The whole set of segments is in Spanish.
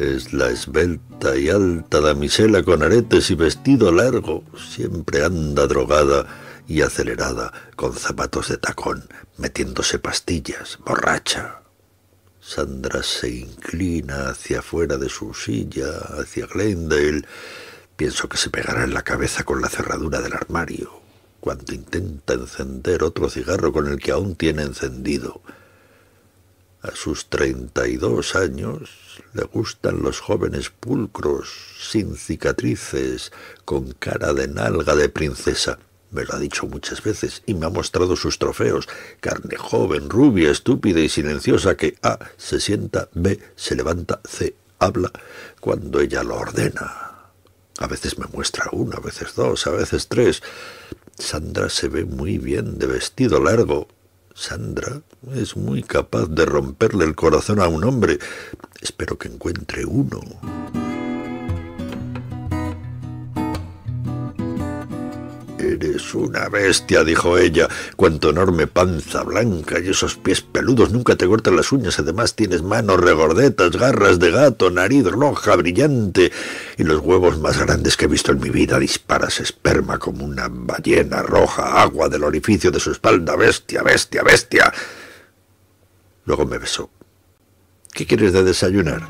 Es la esbelta y alta damisela con aretes y vestido largo. Siempre anda drogada y acelerada, con zapatos de tacón, metiéndose pastillas, borracha. Sandra se inclina hacia afuera de su silla, hacia Glendale. Pienso que se pegará en la cabeza con la cerradura del armario, cuando intenta encender otro cigarro con el que aún tiene encendido. A sus treinta y dos años le gustan los jóvenes pulcros, sin cicatrices, con cara de nalga de princesa. Me lo ha dicho muchas veces y me ha mostrado sus trofeos. Carne joven, rubia, estúpida y silenciosa que A. Ah, se sienta, B. se levanta, C. habla cuando ella lo ordena. A veces me muestra uno, a veces dos, a veces tres. Sandra se ve muy bien de vestido largo, Sandra es muy capaz de romperle el corazón a un hombre. Espero que encuentre uno. Eres una bestia, dijo ella. cuanto enorme panza blanca y esos pies peludos nunca te cortan las uñas. Además tienes manos regordetas, garras de gato, nariz roja, brillante y los huevos más grandes que he visto en mi vida. Disparas esperma como una ballena roja, agua del orificio de su espalda. Bestia, bestia, bestia. Luego me besó. ¿Qué quieres de desayunar?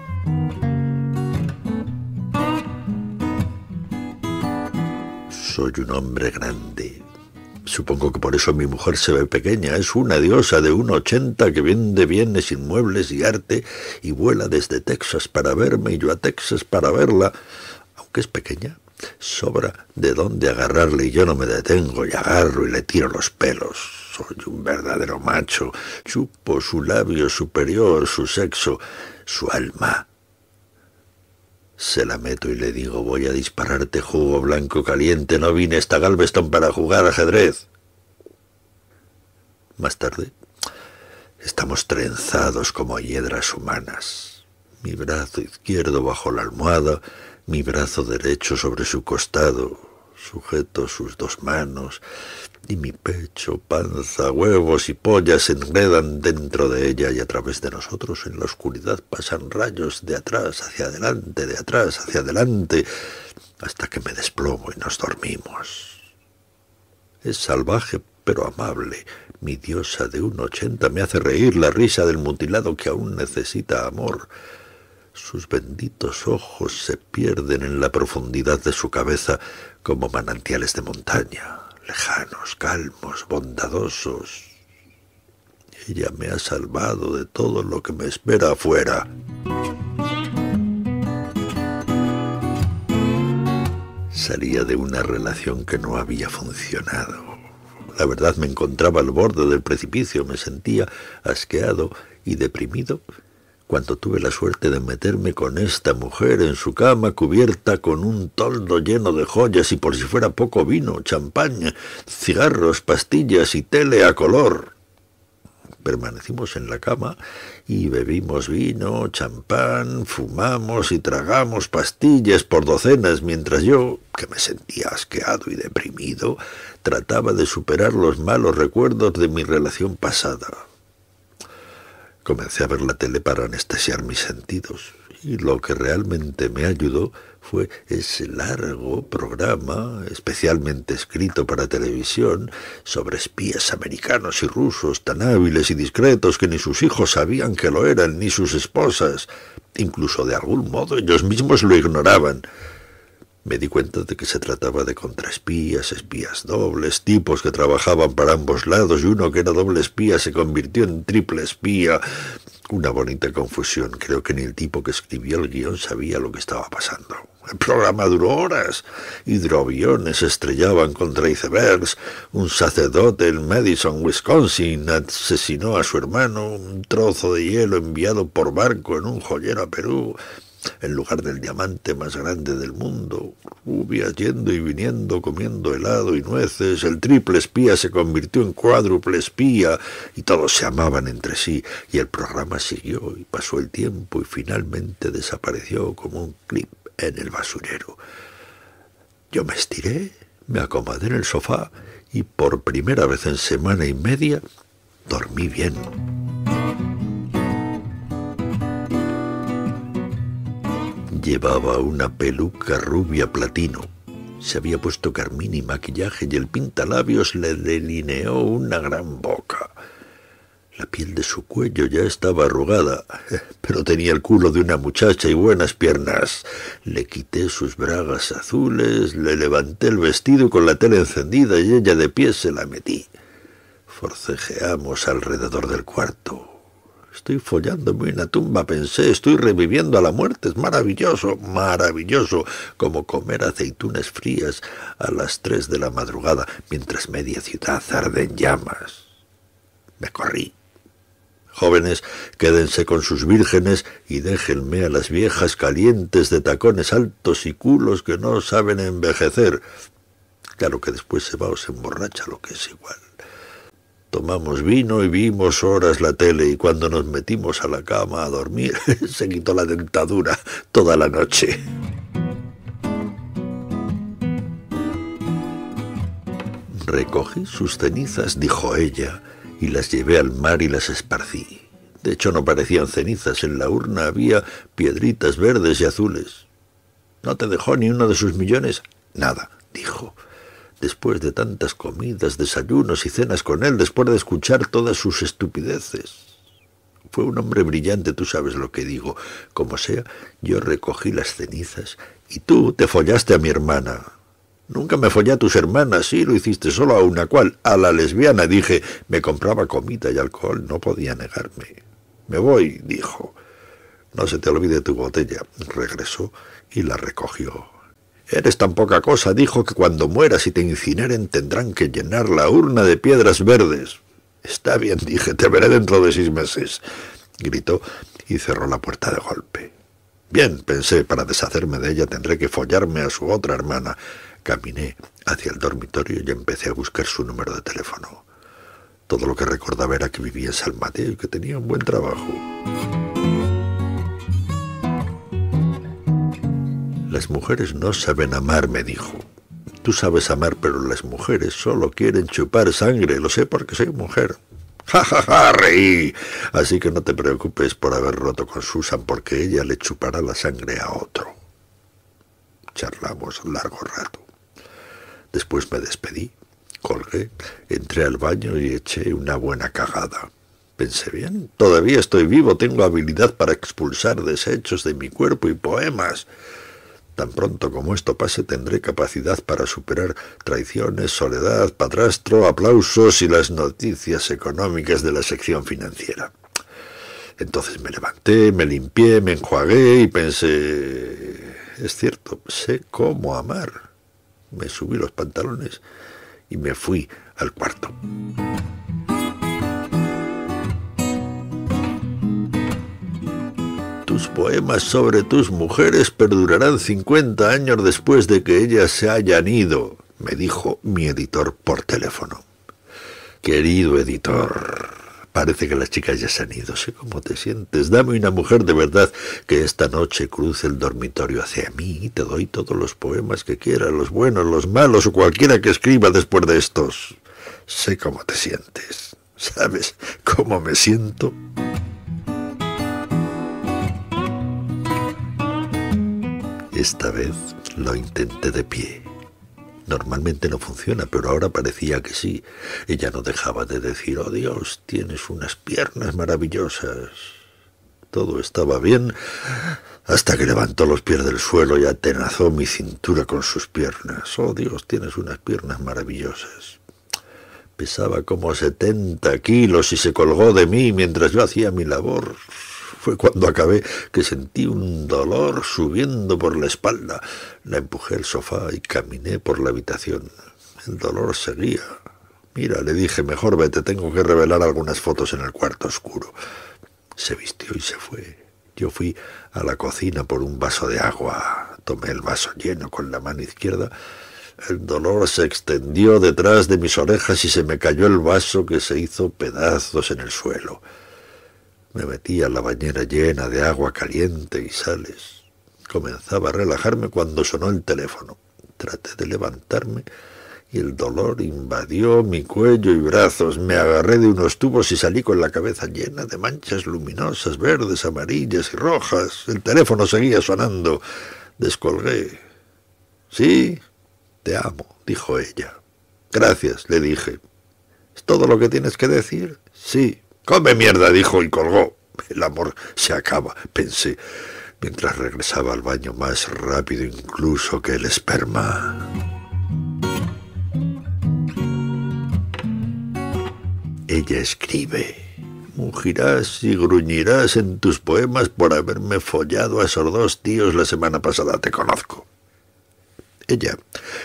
soy un hombre grande. Supongo que por eso mi mujer se ve pequeña. Es una diosa de un ochenta que vende bienes inmuebles y arte y vuela desde Texas para verme y yo a Texas para verla. Aunque es pequeña, sobra de dónde agarrarle y yo no me detengo y agarro y le tiro los pelos. Soy un verdadero macho. Chupo su labio superior, su sexo, su alma se la meto y le digo, voy a dispararte jugo blanco caliente, no vine esta Galveston para jugar ajedrez. Más tarde, estamos trenzados como hiedras humanas. Mi brazo izquierdo bajo la almohada, mi brazo derecho sobre su costado, sujeto sus dos manos, y mi pecho, panza, huevos y pollas se enredan dentro de ella y a través de nosotros en la oscuridad pasan rayos de atrás hacia adelante, de atrás hacia adelante, hasta que me desplomo y nos dormimos. Es salvaje pero amable. Mi diosa de un ochenta me hace reír la risa del mutilado que aún necesita amor. Sus benditos ojos se pierden en la profundidad de su cabeza como manantiales de montaña, lejanos, calmos, bondadosos. Ella me ha salvado de todo lo que me espera afuera. Salía de una relación que no había funcionado. La verdad me encontraba al borde del precipicio, me sentía asqueado y deprimido cuando tuve la suerte de meterme con esta mujer en su cama cubierta con un toldo lleno de joyas y por si fuera poco vino, champaña, cigarros, pastillas y tele a color. Permanecimos en la cama y bebimos vino, champán, fumamos y tragamos pastillas por docenas mientras yo, que me sentía asqueado y deprimido, trataba de superar los malos recuerdos de mi relación pasada Comencé a ver la tele para anestesiar mis sentidos y lo que realmente me ayudó fue ese largo programa, especialmente escrito para televisión, sobre espías americanos y rusos tan hábiles y discretos que ni sus hijos sabían que lo eran, ni sus esposas. Incluso de algún modo ellos mismos lo ignoraban. Me di cuenta de que se trataba de contraespías, espías dobles, tipos que trabajaban para ambos lados y uno que era doble espía se convirtió en triple espía. Una bonita confusión. Creo que ni el tipo que escribió el guión sabía lo que estaba pasando. El programa duró horas. Hidroaviones estrellaban contra icebergs. Un sacerdote en Madison, Wisconsin, asesinó a su hermano. Un trozo de hielo enviado por barco en un joyero a Perú en lugar del diamante más grande del mundo. Rubias yendo y viniendo, comiendo helado y nueces, el triple espía se convirtió en cuádruple espía, y todos se amaban entre sí, y el programa siguió, y pasó el tiempo, y finalmente desapareció como un clip en el basurero. Yo me estiré, me acomodé en el sofá, y por primera vez en semana y media dormí bien. Llevaba una peluca rubia platino. Se había puesto carmín y maquillaje y el pintalabios le delineó una gran boca. La piel de su cuello ya estaba arrugada, pero tenía el culo de una muchacha y buenas piernas. Le quité sus bragas azules, le levanté el vestido con la tela encendida y ella de pie se la metí. Forcejeamos alrededor del cuarto. Estoy follándome la tumba, pensé, estoy reviviendo a la muerte, es maravilloso, maravilloso, como comer aceitunas frías a las tres de la madrugada, mientras media ciudad arde en llamas. Me corrí. Jóvenes, quédense con sus vírgenes y déjenme a las viejas calientes de tacones altos y culos que no saben envejecer. Claro que después se va o se emborracha, lo que es igual. Tomamos vino y vimos horas la tele y cuando nos metimos a la cama a dormir se quitó la dentadura toda la noche. Recogí sus cenizas, dijo ella, y las llevé al mar y las esparcí. De hecho no parecían cenizas, en la urna había piedritas verdes y azules. ¿No te dejó ni uno de sus millones? Nada, dijo después de tantas comidas, desayunos y cenas con él, después de escuchar todas sus estupideces. Fue un hombre brillante, tú sabes lo que digo. Como sea, yo recogí las cenizas y tú te follaste a mi hermana. Nunca me follé a tus hermanas, sí, lo hiciste solo a una cual, a la lesbiana, dije. Me compraba comida y alcohol, no podía negarme. Me voy, dijo. No se te olvide tu botella. Regresó y la recogió. Eres tan poca cosa, dijo, que cuando mueras y te incineren tendrán que llenar la urna de piedras verdes. Está bien, dije, te veré dentro de seis meses, gritó y cerró la puerta de golpe. Bien, pensé, para deshacerme de ella tendré que follarme a su otra hermana. Caminé hacia el dormitorio y empecé a buscar su número de teléfono. Todo lo que recordaba era que vivía en San Mateo y que tenía un buen trabajo. Las mujeres no saben amar, me dijo. Tú sabes amar, pero las mujeres solo quieren chupar sangre. Lo sé porque soy mujer. ¡Ja, ja, ja! Reí. Así que no te preocupes por haber roto con Susan, porque ella le chupará la sangre a otro. Charlamos largo rato. Después me despedí, colgué, entré al baño y eché una buena cagada. Pensé bien, todavía estoy vivo, tengo habilidad para expulsar desechos de mi cuerpo y poemas. Tan pronto como esto pase tendré capacidad para superar traiciones, soledad, padrastro, aplausos y las noticias económicas de la sección financiera. Entonces me levanté, me limpié, me enjuagué y pensé... Es cierto, sé cómo amar. Me subí los pantalones y me fui al cuarto. poemas sobre tus mujeres perdurarán 50 años después de que ellas se hayan ido, me dijo mi editor por teléfono. Querido editor, parece que las chicas ya se han ido, sé cómo te sientes, dame una mujer de verdad que esta noche cruce el dormitorio hacia mí y te doy todos los poemas que quieras, los buenos, los malos o cualquiera que escriba después de estos. Sé cómo te sientes. ¿Sabes cómo me siento? Esta vez lo intenté de pie. Normalmente no funciona, pero ahora parecía que sí. Ella no dejaba de decir, oh Dios, tienes unas piernas maravillosas. Todo estaba bien hasta que levantó los pies del suelo y atenazó mi cintura con sus piernas. Oh Dios, tienes unas piernas maravillosas. Pesaba como setenta kilos y se colgó de mí mientras yo hacía mi labor. Fue cuando acabé que sentí un dolor subiendo por la espalda. La empujé al sofá y caminé por la habitación. El dolor seguía. Mira, le dije, mejor vete, tengo que revelar algunas fotos en el cuarto oscuro. Se vistió y se fue. Yo fui a la cocina por un vaso de agua. Tomé el vaso lleno con la mano izquierda. El dolor se extendió detrás de mis orejas y se me cayó el vaso que se hizo pedazos en el suelo. Me metí a la bañera llena de agua caliente y sales. Comenzaba a relajarme cuando sonó el teléfono. Traté de levantarme y el dolor invadió mi cuello y brazos. Me agarré de unos tubos y salí con la cabeza llena de manchas luminosas, verdes, amarillas y rojas. El teléfono seguía sonando. Descolgué. Sí, te amo, dijo ella. Gracias, le dije. ¿Es todo lo que tienes que decir? Sí. Come mierda, dijo y colgó. El amor se acaba, pensé, mientras regresaba al baño más rápido incluso que el esperma. Ella escribe. Mugirás y gruñirás en tus poemas por haberme follado a esos dos tíos la semana pasada, te conozco. Ella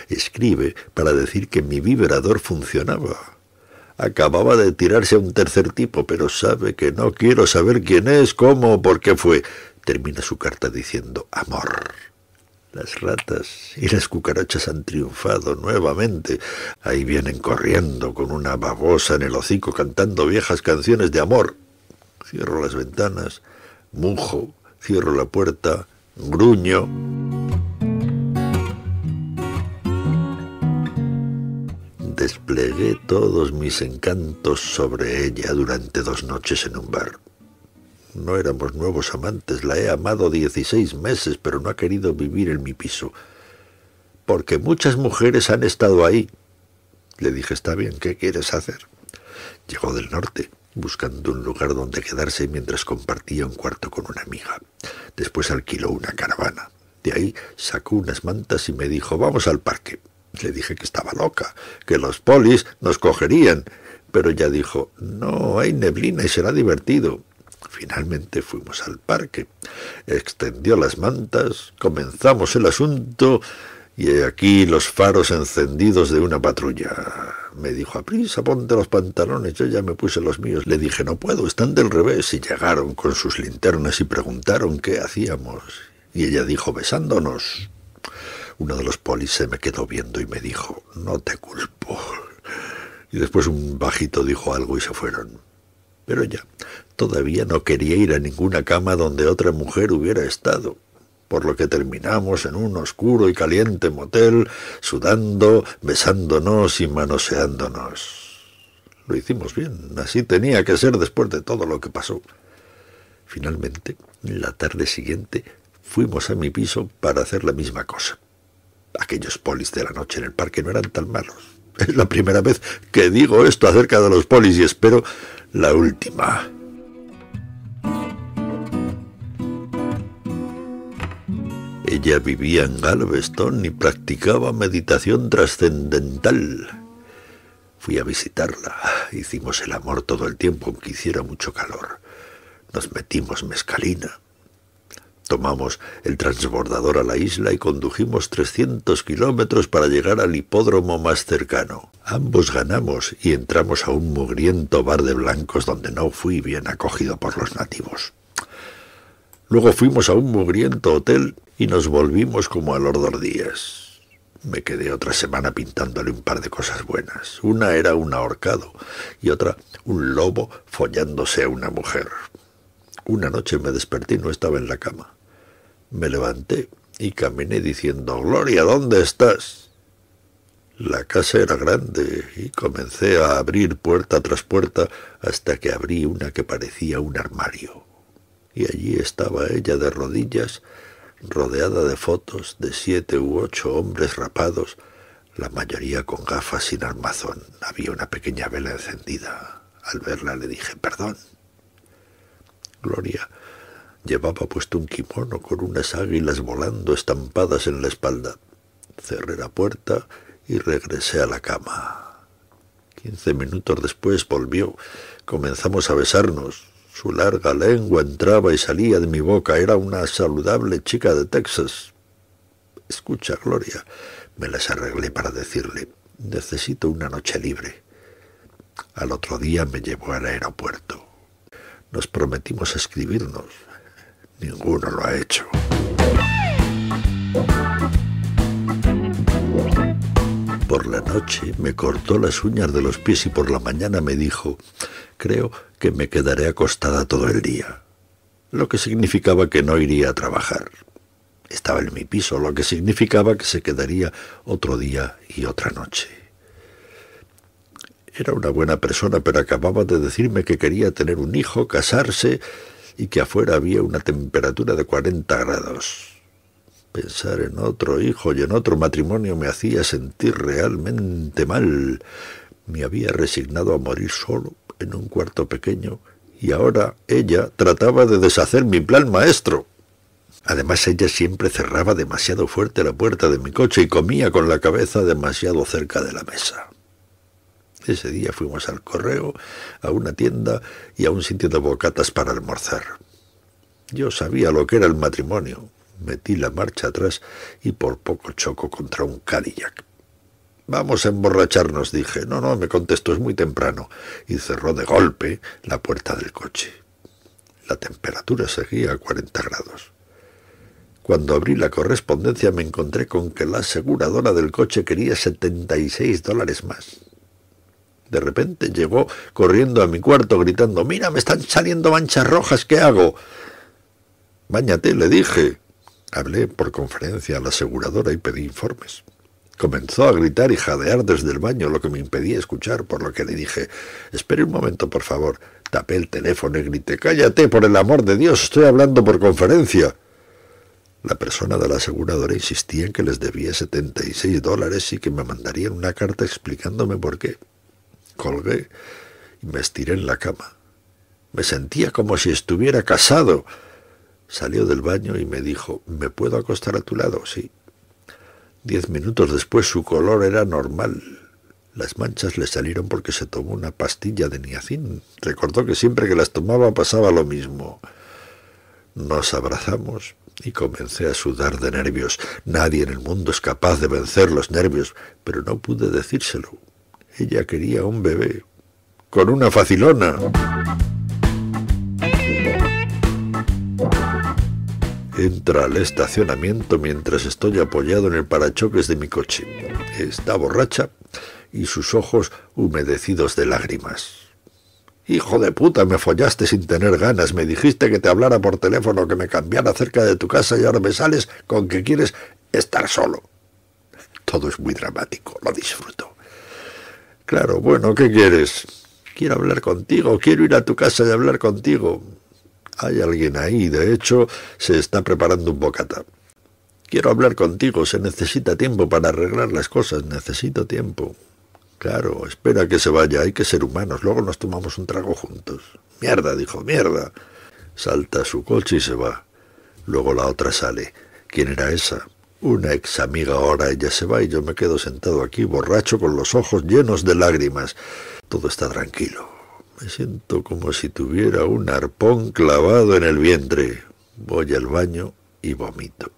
escribe para decir que mi vibrador funcionaba Acababa de tirarse a un tercer tipo, pero sabe que no quiero saber quién es, cómo o por qué fue. Termina su carta diciendo amor. Las ratas y las cucarachas han triunfado nuevamente. Ahí vienen corriendo con una babosa en el hocico cantando viejas canciones de amor. Cierro las ventanas, mujo, cierro la puerta, gruño. desplegué todos mis encantos sobre ella durante dos noches en un bar. No éramos nuevos amantes, la he amado 16 meses, pero no ha querido vivir en mi piso. Porque muchas mujeres han estado ahí. Le dije, está bien, ¿qué quieres hacer? Llegó del norte, buscando un lugar donde quedarse mientras compartía un cuarto con una amiga. Después alquiló una caravana. De ahí sacó unas mantas y me dijo, vamos al parque. Le dije que estaba loca, que los polis nos cogerían, pero ella dijo, no, hay neblina y será divertido. Finalmente fuimos al parque, extendió las mantas, comenzamos el asunto y aquí los faros encendidos de una patrulla. Me dijo, aprisa, ponte los pantalones. Yo ya me puse los míos. Le dije, no puedo, están del revés. Y llegaron con sus linternas y preguntaron qué hacíamos. Y ella dijo, besándonos. Uno de los polis se me quedó viendo y me dijo, no te culpo. Y después un bajito dijo algo y se fueron. Pero ya, todavía no quería ir a ninguna cama donde otra mujer hubiera estado por lo que terminamos en un oscuro y caliente motel, sudando, besándonos y manoseándonos. Lo hicimos bien, así tenía que ser después de todo lo que pasó. Finalmente, la tarde siguiente, fuimos a mi piso para hacer la misma cosa. Aquellos polis de la noche en el parque no eran tan malos. Es la primera vez que digo esto acerca de los polis y espero la última. Ella vivía en Galveston y practicaba meditación trascendental. Fui a visitarla. Hicimos el amor todo el tiempo, aunque hiciera mucho calor. Nos metimos mezcalina. Tomamos el transbordador a la isla y condujimos 300 kilómetros para llegar al hipódromo más cercano. Ambos ganamos y entramos a un mugriento bar de blancos donde no fui bien acogido por los nativos. Luego fuimos a un mugriento hotel y nos volvimos como al los días. Me quedé otra semana pintándole un par de cosas buenas. Una era un ahorcado y otra un lobo follándose a una mujer. Una noche me desperté y no estaba en la cama. Me levanté y caminé diciendo, Gloria, ¿dónde estás? La casa era grande y comencé a abrir puerta tras puerta hasta que abrí una que parecía un armario. Y allí estaba ella de rodillas, rodeada de fotos de siete u ocho hombres rapados, la mayoría con gafas sin armazón. Había una pequeña vela encendida. Al verla le dije, perdón. Gloria Llevaba puesto un kimono con unas águilas volando estampadas en la espalda. Cerré la puerta y regresé a la cama. Quince minutos después volvió. Comenzamos a besarnos. Su larga lengua entraba y salía de mi boca. Era una saludable chica de Texas. Escucha, Gloria, me las arreglé para decirle, necesito una noche libre. Al otro día me llevó al aeropuerto. Nos prometimos escribirnos. Ninguno lo ha hecho. Por la noche me cortó las uñas de los pies y por la mañana me dijo, creo que me quedaré acostada todo el día, lo que significaba que no iría a trabajar. Estaba en mi piso, lo que significaba que se quedaría otro día y otra noche. Era una buena persona, pero acababa de decirme que quería tener un hijo, casarse y que afuera había una temperatura de 40 grados. Pensar en otro hijo y en otro matrimonio me hacía sentir realmente mal. Me había resignado a morir solo en un cuarto pequeño y ahora ella trataba de deshacer mi plan maestro. Además ella siempre cerraba demasiado fuerte la puerta de mi coche y comía con la cabeza demasiado cerca de la mesa. Ese día fuimos al correo, a una tienda y a un sitio de bocatas para almorzar. Yo sabía lo que era el matrimonio. Metí la marcha atrás y por poco choco contra un Cadillac. Vamos a emborracharnos, dije. No, no, me contestó, es muy temprano. Y cerró de golpe la puerta del coche. La temperatura seguía a 40 grados. Cuando abrí la correspondencia me encontré con que la aseguradora del coche quería 76 dólares más. De repente llegó corriendo a mi cuarto gritando, mira, me están saliendo manchas rojas, ¿qué hago? Báñate, le dije. Hablé por conferencia a la aseguradora y pedí informes. Comenzó a gritar y jadear desde el baño, lo que me impedía escuchar, por lo que le dije, espere un momento, por favor. Tapé el teléfono y grité, cállate, por el amor de Dios, estoy hablando por conferencia. La persona de la aseguradora insistía en que les debía 76 dólares y que me mandarían una carta explicándome por qué. Colgué y me estiré en la cama. Me sentía como si estuviera casado. Salió del baño y me dijo, ¿me puedo acostar a tu lado? Sí. Diez minutos después su color era normal. Las manchas le salieron porque se tomó una pastilla de niacin. Recordó que siempre que las tomaba pasaba lo mismo. Nos abrazamos y comencé a sudar de nervios. Nadie en el mundo es capaz de vencer los nervios, pero no pude decírselo. Ella quería un bebé, con una facilona. Entra al estacionamiento mientras estoy apoyado en el parachoques de mi coche. Está borracha y sus ojos humedecidos de lágrimas. Hijo de puta, me follaste sin tener ganas, me dijiste que te hablara por teléfono, que me cambiara cerca de tu casa y ahora me sales con que quieres estar solo. Todo es muy dramático, lo disfruto. Claro, bueno, ¿qué quieres? Quiero hablar contigo, quiero ir a tu casa y hablar contigo. Hay alguien ahí, de hecho, se está preparando un bocata. Quiero hablar contigo, se necesita tiempo para arreglar las cosas, necesito tiempo. Claro, espera que se vaya, hay que ser humanos, luego nos tomamos un trago juntos. Mierda, dijo, mierda. Salta su coche y se va. Luego la otra sale. ¿Quién era esa? Una ex amiga ahora ella se va y yo me quedo sentado aquí, borracho, con los ojos llenos de lágrimas. Todo está tranquilo. Me siento como si tuviera un arpón clavado en el vientre. Voy al baño y vomito.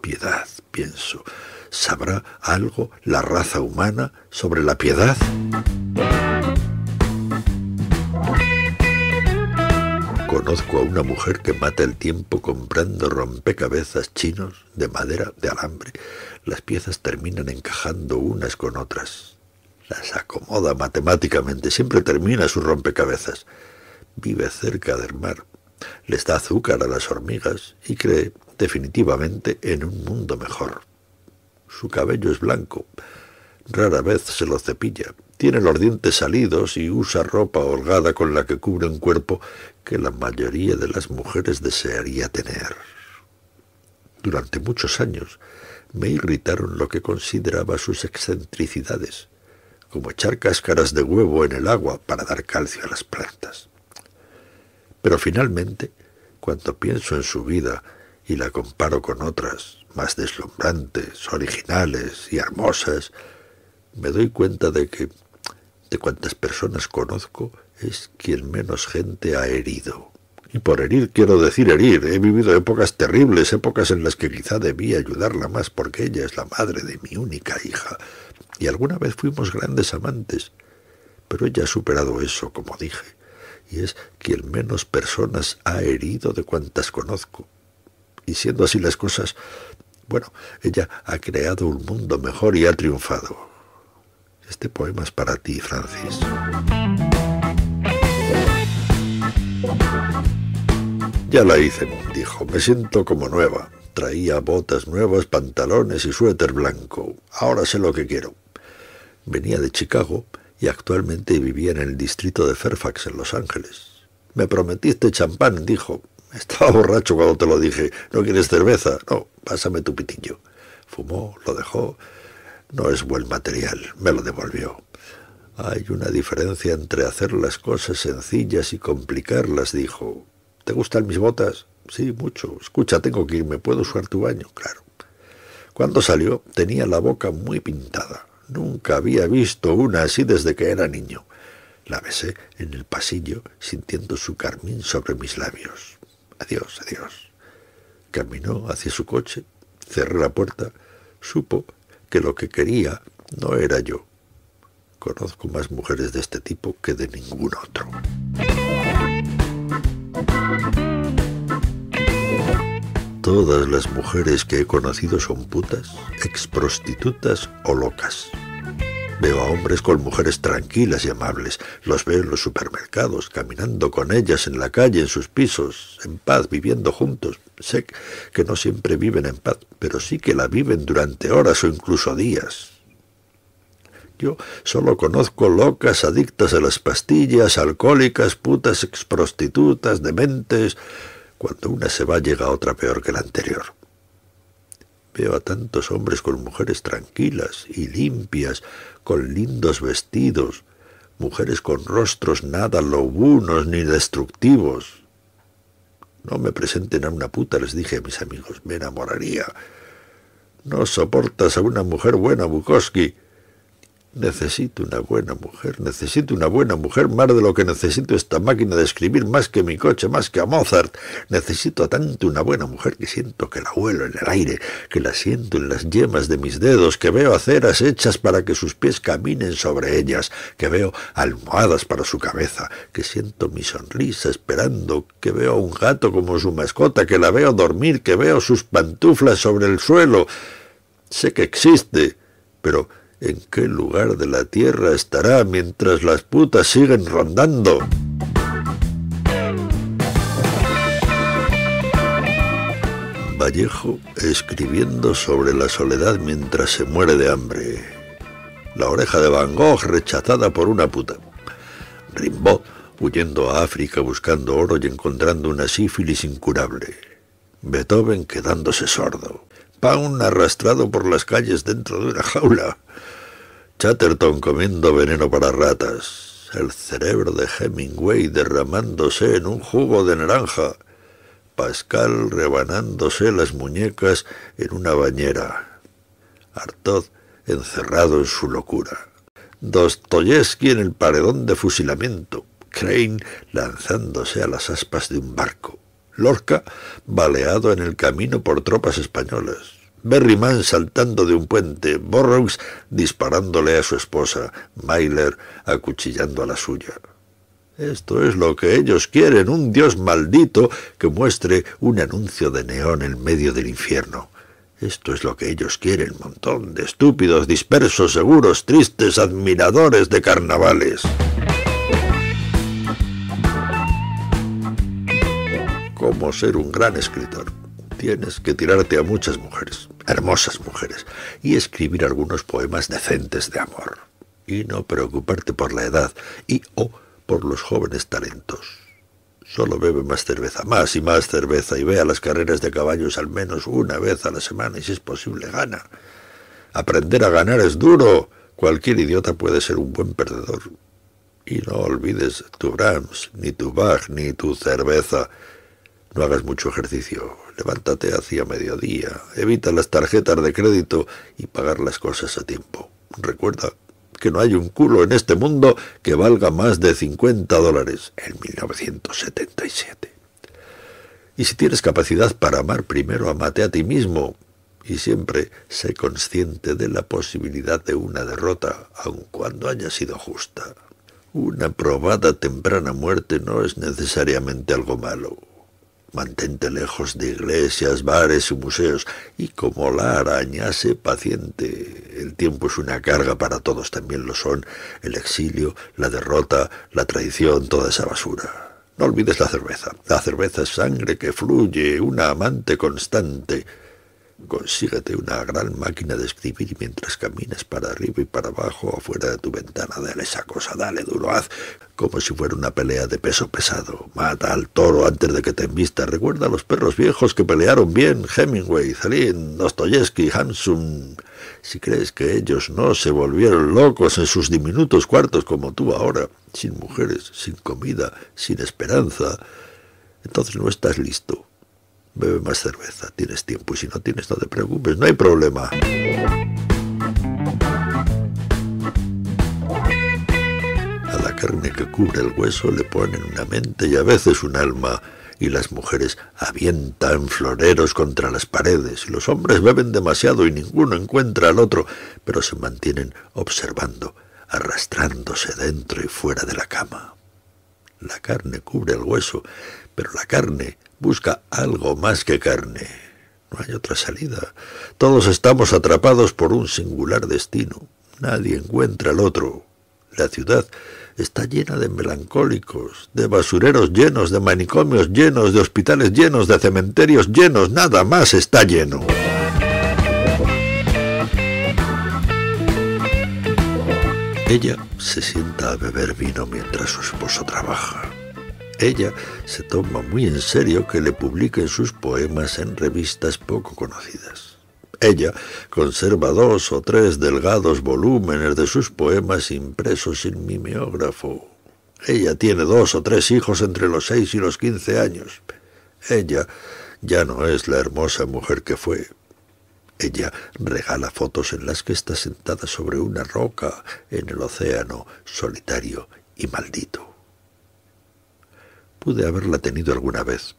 Piedad, pienso. ¿Sabrá algo la raza humana sobre la piedad? conozco a una mujer que mata el tiempo comprando rompecabezas chinos de madera, de alambre. Las piezas terminan encajando unas con otras. Las acomoda matemáticamente. Siempre termina sus rompecabezas. Vive cerca del mar. Les da azúcar a las hormigas y cree definitivamente en un mundo mejor. Su cabello es blanco. Rara vez se lo cepilla. Tiene los dientes salidos y usa ropa holgada con la que cubre un cuerpo que la mayoría de las mujeres desearía tener. Durante muchos años me irritaron lo que consideraba sus excentricidades, como echar cáscaras de huevo en el agua para dar calcio a las plantas. Pero finalmente, cuando pienso en su vida y la comparo con otras, más deslumbrantes, originales y hermosas, me doy cuenta de que de cuantas personas conozco, es quien menos gente ha herido. Y por herir quiero decir herir. He vivido épocas terribles, épocas en las que quizá debía ayudarla más porque ella es la madre de mi única hija. Y alguna vez fuimos grandes amantes. Pero ella ha superado eso, como dije, y es quien menos personas ha herido de cuantas conozco. Y siendo así las cosas, bueno, ella ha creado un mundo mejor y ha triunfado. Este poema es para ti, Francis. Ya la hice, dijo. Me siento como nueva. Traía botas nuevas, pantalones y suéter blanco. Ahora sé lo que quiero. Venía de Chicago y actualmente vivía en el distrito de Fairfax, en Los Ángeles. Me prometiste champán, dijo. Estaba borracho cuando te lo dije. ¿No quieres cerveza? No, pásame tu pitillo. Fumó, lo dejó no es buen material, me lo devolvió. Hay una diferencia entre hacer las cosas sencillas y complicarlas, dijo. ¿Te gustan mis botas? Sí, mucho. Escucha, tengo que irme. ¿Puedo usar tu baño? Claro. Cuando salió tenía la boca muy pintada. Nunca había visto una así desde que era niño. La besé en el pasillo, sintiendo su carmín sobre mis labios. Adiós, adiós. Caminó hacia su coche, cerré la puerta, supo que lo que quería no era yo. Conozco más mujeres de este tipo que de ningún otro. Todas las mujeres que he conocido son putas, exprostitutas o locas. Veo a hombres con mujeres tranquilas y amables. Los veo en los supermercados, caminando con ellas en la calle, en sus pisos, en paz, viviendo juntos. Sé que no siempre viven en paz, pero sí que la viven durante horas o incluso días. Yo solo conozco locas adictas a las pastillas, alcohólicas, putas exprostitutas, dementes. Cuando una se va llega otra peor que la anterior. Veo a tantos hombres con mujeres tranquilas y limpias, con lindos vestidos, mujeres con rostros nada lobunos ni destructivos. No me presenten a una puta, les dije a mis amigos, me enamoraría. No soportas a una mujer buena, Bukowski. Necesito una buena mujer, necesito una buena mujer más de lo que necesito esta máquina de escribir, más que mi coche, más que a Mozart. Necesito tanto una buena mujer que siento que la vuelo en el aire, que la siento en las yemas de mis dedos, que veo aceras hechas para que sus pies caminen sobre ellas, que veo almohadas para su cabeza, que siento mi sonrisa esperando, que veo a un gato como su mascota, que la veo dormir, que veo sus pantuflas sobre el suelo. Sé que existe, pero ¿En qué lugar de la tierra estará mientras las putas siguen rondando? Vallejo escribiendo sobre la soledad mientras se muere de hambre. La oreja de Van Gogh rechazada por una puta. Rimbaud huyendo a África buscando oro y encontrando una sífilis incurable. Beethoven quedándose sordo. Paun arrastrado por las calles dentro de una jaula. Chatterton comiendo veneno para ratas, el cerebro de Hemingway derramándose en un jugo de naranja, Pascal rebanándose las muñecas en una bañera, Artaud encerrado en su locura, Dostoyevsky en el paredón de fusilamiento, Crane lanzándose a las aspas de un barco, Lorca baleado en el camino por tropas españolas, Berryman saltando de un puente, Burroughs disparándole a su esposa, Myler acuchillando a la suya. Esto es lo que ellos quieren, un dios maldito que muestre un anuncio de neón en medio del infierno. Esto es lo que ellos quieren, montón de estúpidos, dispersos, seguros, tristes, admiradores de carnavales. Como ser un gran escritor, tienes que tirarte a muchas mujeres hermosas mujeres, y escribir algunos poemas decentes de amor. Y no preocuparte por la edad y o oh, por los jóvenes talentos. Solo bebe más cerveza, más y más cerveza, y vea las carreras de caballos al menos una vez a la semana, y si es posible, gana. Aprender a ganar es duro. Cualquier idiota puede ser un buen perdedor. Y no olvides tu Brahms, ni tu Bach, ni tu cerveza. No hagas mucho ejercicio, levántate hacia mediodía, evita las tarjetas de crédito y pagar las cosas a tiempo. Recuerda que no hay un culo en este mundo que valga más de 50 dólares en 1977. Y si tienes capacidad para amar, primero amate a ti mismo y siempre sé consciente de la posibilidad de una derrota, aun cuando haya sido justa. Una probada temprana muerte no es necesariamente algo malo. Mantente lejos de iglesias, bares y museos, y como la arañase, paciente. El tiempo es una carga para todos, también lo son el exilio, la derrota, la traición, toda esa basura. No olvides la cerveza. La cerveza es sangre que fluye, una amante constante. Consígate una gran máquina de escribir mientras caminas para arriba y para abajo afuera de tu ventana, dale esa cosa, dale duro, haz como si fuera una pelea de peso pesado. Mata al toro antes de que te envista. Recuerda a los perros viejos que pelearon bien, Hemingway, Zalín, Dostoyevsky, Hansum Si crees que ellos no se volvieron locos en sus diminutos cuartos como tú ahora, sin mujeres, sin comida, sin esperanza, entonces no estás listo bebe más cerveza, tienes tiempo y si no tienes no te preocupes, no hay problema. A la carne que cubre el hueso le ponen una mente y a veces un alma y las mujeres avientan floreros contra las paredes, y los hombres beben demasiado y ninguno encuentra al otro, pero se mantienen observando, arrastrándose dentro y fuera de la cama. La carne cubre el hueso, pero la carne Busca algo más que carne. No hay otra salida. Todos estamos atrapados por un singular destino. Nadie encuentra el otro. La ciudad está llena de melancólicos, de basureros llenos, de manicomios llenos, de hospitales llenos, de cementerios llenos. Nada más está lleno. Ella se sienta a beber vino mientras su esposo trabaja. Ella se toma muy en serio que le publiquen sus poemas en revistas poco conocidas. Ella conserva dos o tres delgados volúmenes de sus poemas impresos sin mimeógrafo. Ella tiene dos o tres hijos entre los seis y los quince años. Ella ya no es la hermosa mujer que fue. Ella regala fotos en las que está sentada sobre una roca en el océano solitario y maldito. Pude haberla tenido alguna vez.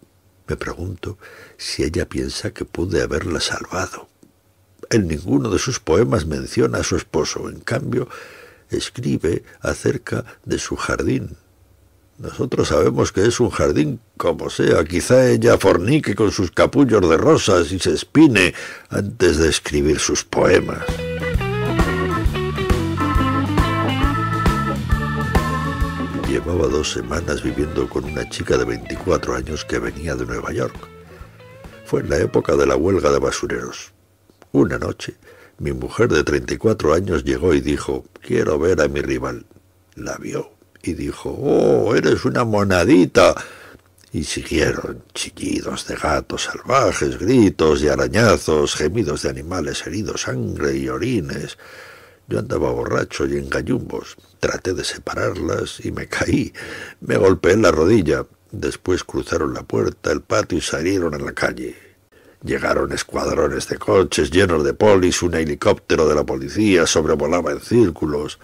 Me pregunto si ella piensa que pude haberla salvado. En ninguno de sus poemas menciona a su esposo, en cambio, escribe acerca de su jardín. Nosotros sabemos que es un jardín como sea, quizá ella fornique con sus capullos de rosas y se espine antes de escribir sus poemas. llevaba dos semanas viviendo con una chica de 24 años que venía de Nueva York. Fue en la época de la huelga de basureros. Una noche, mi mujer de 34 años llegó y dijo, quiero ver a mi rival. La vio y dijo, oh, eres una monadita. Y siguieron chillidos de gatos salvajes, gritos y arañazos, gemidos de animales heridos, sangre y orines. Yo andaba borracho y en gallumbos. Traté de separarlas y me caí. Me golpeé en la rodilla. Después cruzaron la puerta, el patio y salieron a la calle. Llegaron escuadrones de coches llenos de polis, un helicóptero de la policía sobrevolaba en círculos.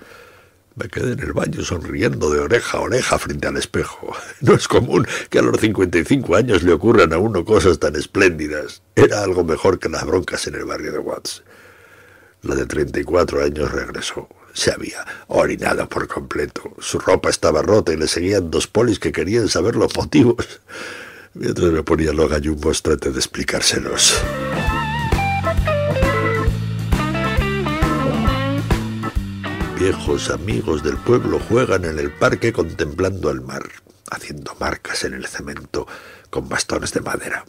Me quedé en el baño sonriendo de oreja a oreja frente al espejo. No es común que a los 55 años le ocurran a uno cosas tan espléndidas. Era algo mejor que las broncas en el barrio de Watts. La de 34 años regresó. Se había orinado por completo. Su ropa estaba rota y le seguían dos polis que querían saber los motivos. Mientras me ponía los gallumbos, traté de explicárselos. Viejos amigos del pueblo juegan en el parque contemplando el mar, haciendo marcas en el cemento con bastones de madera.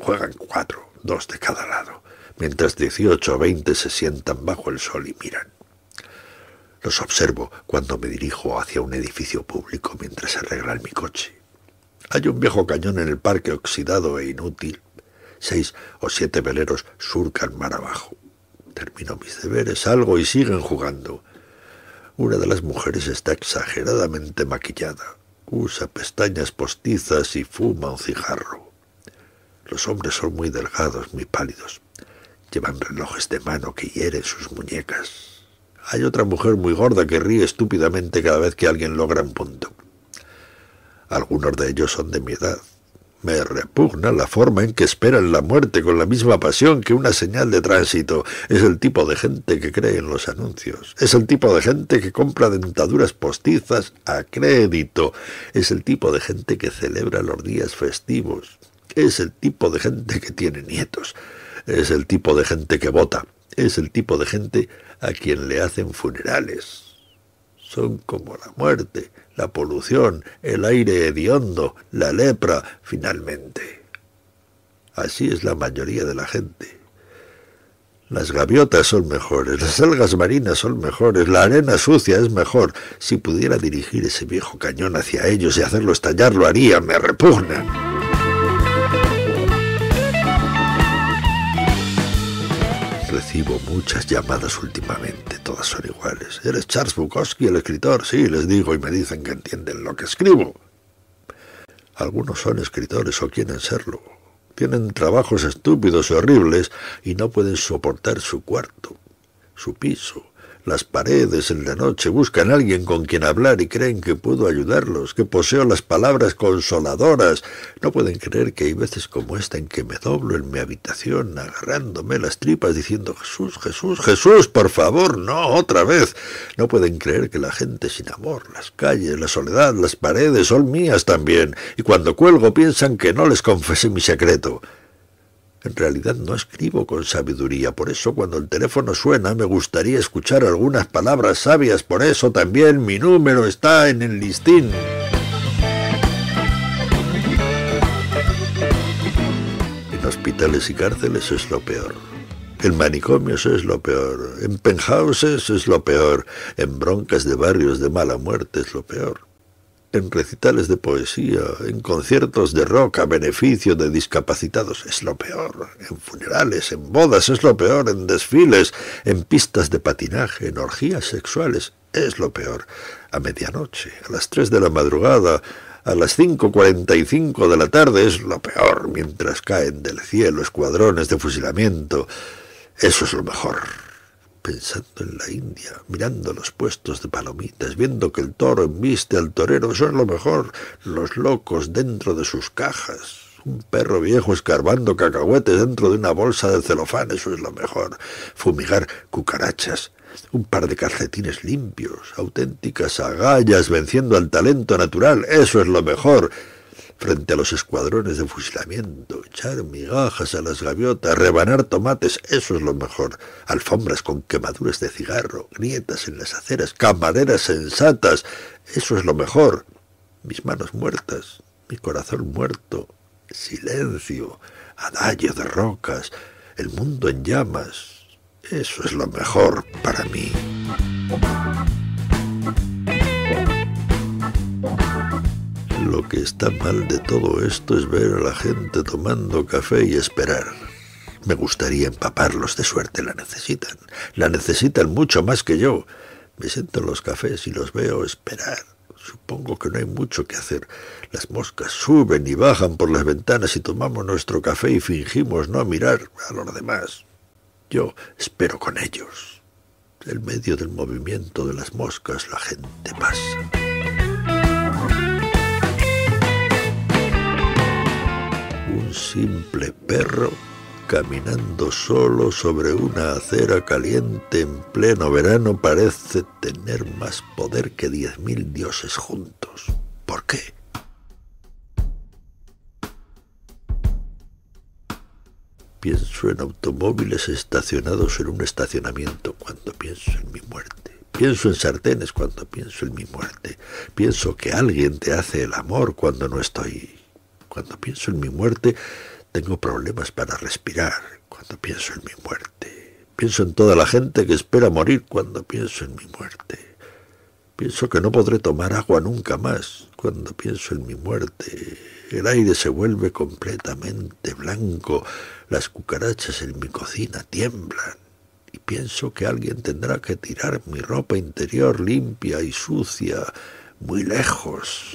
Juegan cuatro, dos de cada lado, mientras 18 o 20 se sientan bajo el sol y miran. Los observo cuando me dirijo hacia un edificio público mientras arreglan mi coche. Hay un viejo cañón en el parque oxidado e inútil. Seis o siete veleros surcan mar abajo. Termino mis deberes, salgo y siguen jugando. Una de las mujeres está exageradamente maquillada. Usa pestañas postizas y fuma un cigarro. Los hombres son muy delgados, muy pálidos. Llevan relojes de mano que hieren sus muñecas. Hay otra mujer muy gorda que ríe estúpidamente cada vez que alguien logra un punto. Algunos de ellos son de mi edad. Me repugna la forma en que esperan la muerte con la misma pasión que una señal de tránsito. Es el tipo de gente que cree en los anuncios. Es el tipo de gente que compra dentaduras postizas a crédito. Es el tipo de gente que celebra los días festivos. Es el tipo de gente que tiene nietos. Es el tipo de gente que vota. Es el tipo de gente a quien le hacen funerales. Son como la muerte, la polución, el aire hediondo, la lepra, finalmente. Así es la mayoría de la gente. Las gaviotas son mejores, las algas marinas son mejores, la arena sucia es mejor. Si pudiera dirigir ese viejo cañón hacia ellos y hacerlo estallar, lo haría, me repugna. Recibo muchas llamadas últimamente, todas son iguales. ¿Eres Charles Bukowski, el escritor? Sí, les digo y me dicen que entienden lo que escribo. Algunos son escritores o quieren serlo. Tienen trabajos estúpidos y horribles y no pueden soportar su cuarto, su piso, las paredes en la noche buscan a alguien con quien hablar y creen que puedo ayudarlos, que poseo las palabras consoladoras. No pueden creer que hay veces como esta en que me doblo en mi habitación, agarrándome las tripas, diciendo Jesús, Jesús, Jesús, por favor, no, otra vez. No pueden creer que la gente sin amor, las calles, la soledad, las paredes son mías también, y cuando cuelgo piensan que no les confesé mi secreto. En realidad no escribo con sabiduría, por eso cuando el teléfono suena me gustaría escuchar algunas palabras sabias, por eso también mi número está en el listín. En hospitales y cárceles es lo peor. En manicomios es lo peor, en penthouses es lo peor, en broncas de barrios de mala muerte es lo peor en recitales de poesía, en conciertos de rock a beneficio de discapacitados, es lo peor, en funerales, en bodas, es lo peor, en desfiles, en pistas de patinaje, en orgías sexuales, es lo peor, a medianoche, a las tres de la madrugada, a las 5.45 de la tarde es lo peor, mientras caen del cielo escuadrones de fusilamiento. Eso es lo mejor pensando en la India, mirando los puestos de palomitas, viendo que el toro embiste al torero, eso es lo mejor, los locos dentro de sus cajas, un perro viejo escarbando cacahuetes dentro de una bolsa de celofán, eso es lo mejor, fumigar cucarachas, un par de calcetines limpios, auténticas agallas venciendo al talento natural, eso es lo mejor, frente a los escuadrones de fusilamiento, echar migajas a las gaviotas, rebanar tomates, eso es lo mejor, alfombras con quemaduras de cigarro, grietas en las aceras, camareras sensatas, eso es lo mejor, mis manos muertas, mi corazón muerto, silencio, adagio de rocas, el mundo en llamas, eso es lo mejor para mí. Lo que está mal de todo esto es ver a la gente tomando café y esperar. Me gustaría empaparlos de suerte, la necesitan. La necesitan mucho más que yo. Me siento en los cafés y los veo esperar. Supongo que no hay mucho que hacer. Las moscas suben y bajan por las ventanas y tomamos nuestro café y fingimos no mirar a los demás. Yo espero con ellos. En medio del movimiento de las moscas la gente pasa. un simple perro caminando solo sobre una acera caliente en pleno verano parece tener más poder que diez mil dioses juntos. ¿Por qué? Pienso en automóviles estacionados en un estacionamiento cuando pienso en mi muerte. Pienso en sartenes cuando pienso en mi muerte. Pienso que alguien te hace el amor cuando no estoy cuando pienso en mi muerte, tengo problemas para respirar. Cuando pienso en mi muerte, pienso en toda la gente que espera morir cuando pienso en mi muerte. Pienso que no podré tomar agua nunca más cuando pienso en mi muerte. El aire se vuelve completamente blanco. Las cucarachas en mi cocina tiemblan. Y pienso que alguien tendrá que tirar mi ropa interior limpia y sucia muy lejos.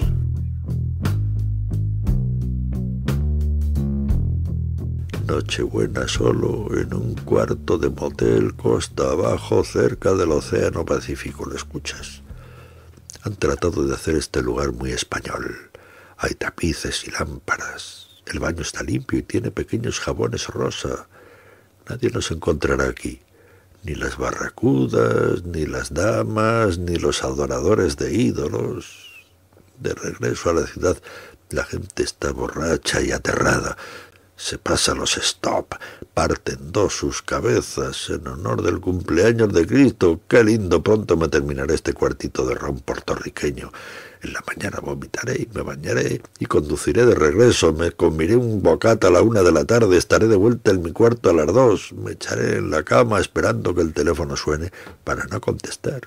Nochebuena solo en un cuarto de motel costa abajo cerca del Océano Pacífico. ¿Lo escuchas? Han tratado de hacer este lugar muy español. Hay tapices y lámparas. El baño está limpio y tiene pequeños jabones rosa. Nadie nos encontrará aquí. Ni las barracudas, ni las damas, ni los adoradores de ídolos. De regreso a la ciudad, la gente está borracha y aterrada se pasa los stop, parten dos sus cabezas en honor del cumpleaños de Cristo. Qué lindo, pronto me terminaré este cuartito de ron puertorriqueño. En la mañana vomitaré y me bañaré y conduciré de regreso. Me comeré un bocata a la una de la tarde, estaré de vuelta en mi cuarto a las dos. Me echaré en la cama esperando que el teléfono suene para no contestar.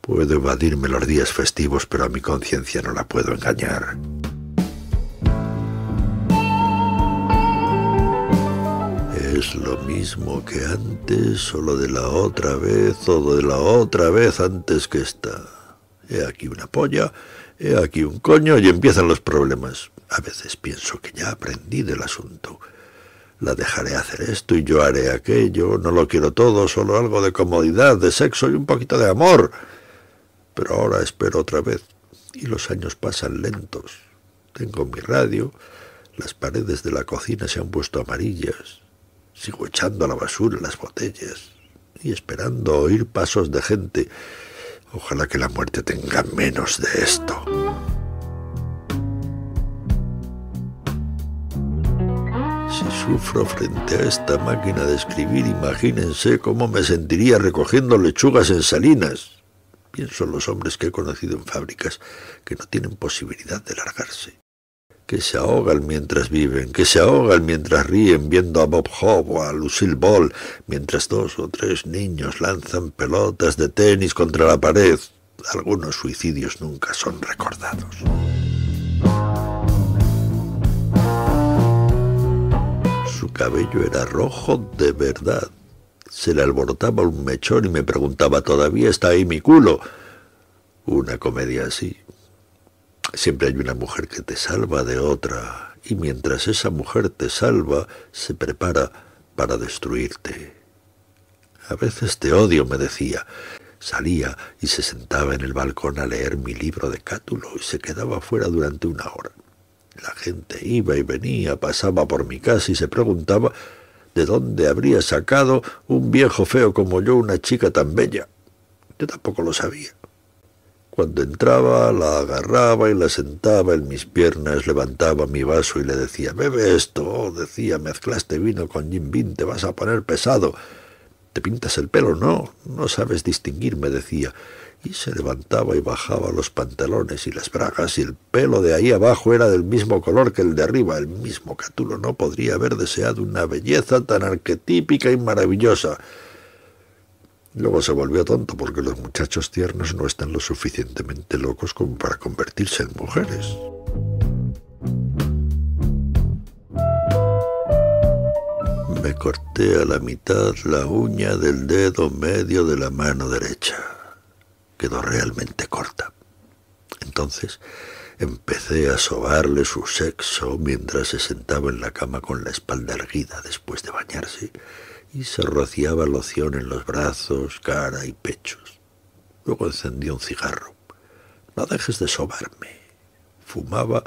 Puedo evadirme los días festivos, pero a mi conciencia no la puedo engañar. es lo mismo que antes o de la otra vez o de la otra vez antes que esta. He aquí una polla, he aquí un coño y empiezan los problemas. A veces pienso que ya aprendí del asunto. La dejaré hacer esto y yo haré aquello. No lo quiero todo, solo algo de comodidad, de sexo y un poquito de amor. Pero ahora espero otra vez y los años pasan lentos. Tengo mi radio, las paredes de la cocina se han puesto amarillas, Sigo echando a la basura las botellas y esperando oír pasos de gente. Ojalá que la muerte tenga menos de esto. Si sufro frente a esta máquina de escribir, imagínense cómo me sentiría recogiendo lechugas en salinas. Pienso en los hombres que he conocido en fábricas que no tienen posibilidad de largarse que se ahogan mientras viven, que se ahogan mientras ríen viendo a Bob Hope o a Lucille Ball, mientras dos o tres niños lanzan pelotas de tenis contra la pared. Algunos suicidios nunca son recordados. Su cabello era rojo de verdad. Se le alborotaba un mechón y me preguntaba, ¿todavía está ahí mi culo? Una comedia así Siempre hay una mujer que te salva de otra, y mientras esa mujer te salva, se prepara para destruirte. A veces te odio, me decía. Salía y se sentaba en el balcón a leer mi libro de Cátulo y se quedaba fuera durante una hora. La gente iba y venía, pasaba por mi casa y se preguntaba de dónde habría sacado un viejo feo como yo una chica tan bella. Yo tampoco lo sabía. Cuando entraba, la agarraba y la sentaba en mis piernas, levantaba mi vaso y le decía, bebe esto, oh, decía, mezclaste vino con gin vin te vas a poner pesado. ¿Te pintas el pelo? No, no sabes distinguirme decía. Y se levantaba y bajaba los pantalones y las bragas y el pelo de ahí abajo era del mismo color que el de arriba, el mismo catulo. No podría haber deseado una belleza tan arquetípica y maravillosa. Luego se volvió tonto porque los muchachos tiernos no están lo suficientemente locos como para convertirse en mujeres. Me corté a la mitad la uña del dedo medio de la mano derecha. Quedó realmente corta. Entonces empecé a sobarle su sexo mientras se sentaba en la cama con la espalda erguida después de bañarse y se rociaba loción en los brazos, cara y pechos. Luego encendió un cigarro. No dejes de sobarme. Fumaba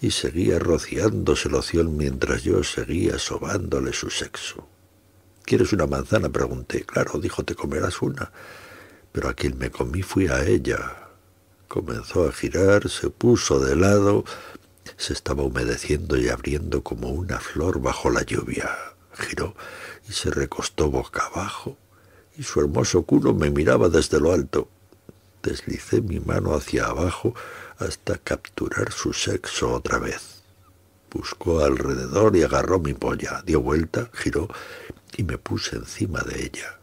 y seguía rociándose loción mientras yo seguía sobándole su sexo. ¿Quieres una manzana? pregunté. Claro, dijo, te comerás una. Pero a quien me comí fui a ella. Comenzó a girar, se puso de lado, se estaba humedeciendo y abriendo como una flor bajo la lluvia. Giró y se recostó boca abajo, y su hermoso culo me miraba desde lo alto. Deslicé mi mano hacia abajo hasta capturar su sexo otra vez. Buscó alrededor y agarró mi polla, dio vuelta, giró y me puse encima de ella.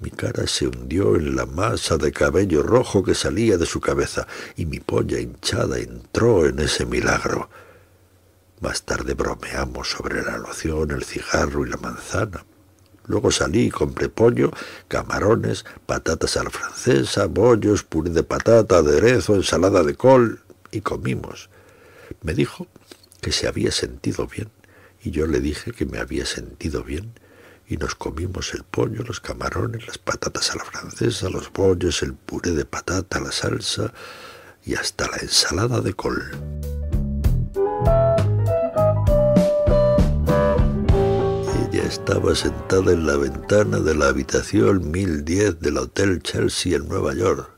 Mi cara se hundió en la masa de cabello rojo que salía de su cabeza y mi polla hinchada entró en ese milagro. Más tarde bromeamos sobre la loción, el cigarro y la manzana. Luego salí y compré pollo, camarones, patatas a la francesa, bollos, puré de patata, aderezo, ensalada de col y comimos. Me dijo que se había sentido bien y yo le dije que me había sentido bien y nos comimos el pollo, los camarones, las patatas a la francesa, los bollos, el puré de patata, la salsa y hasta la ensalada de col. estaba sentada en la ventana de la habitación 1010 del Hotel Chelsea en Nueva York.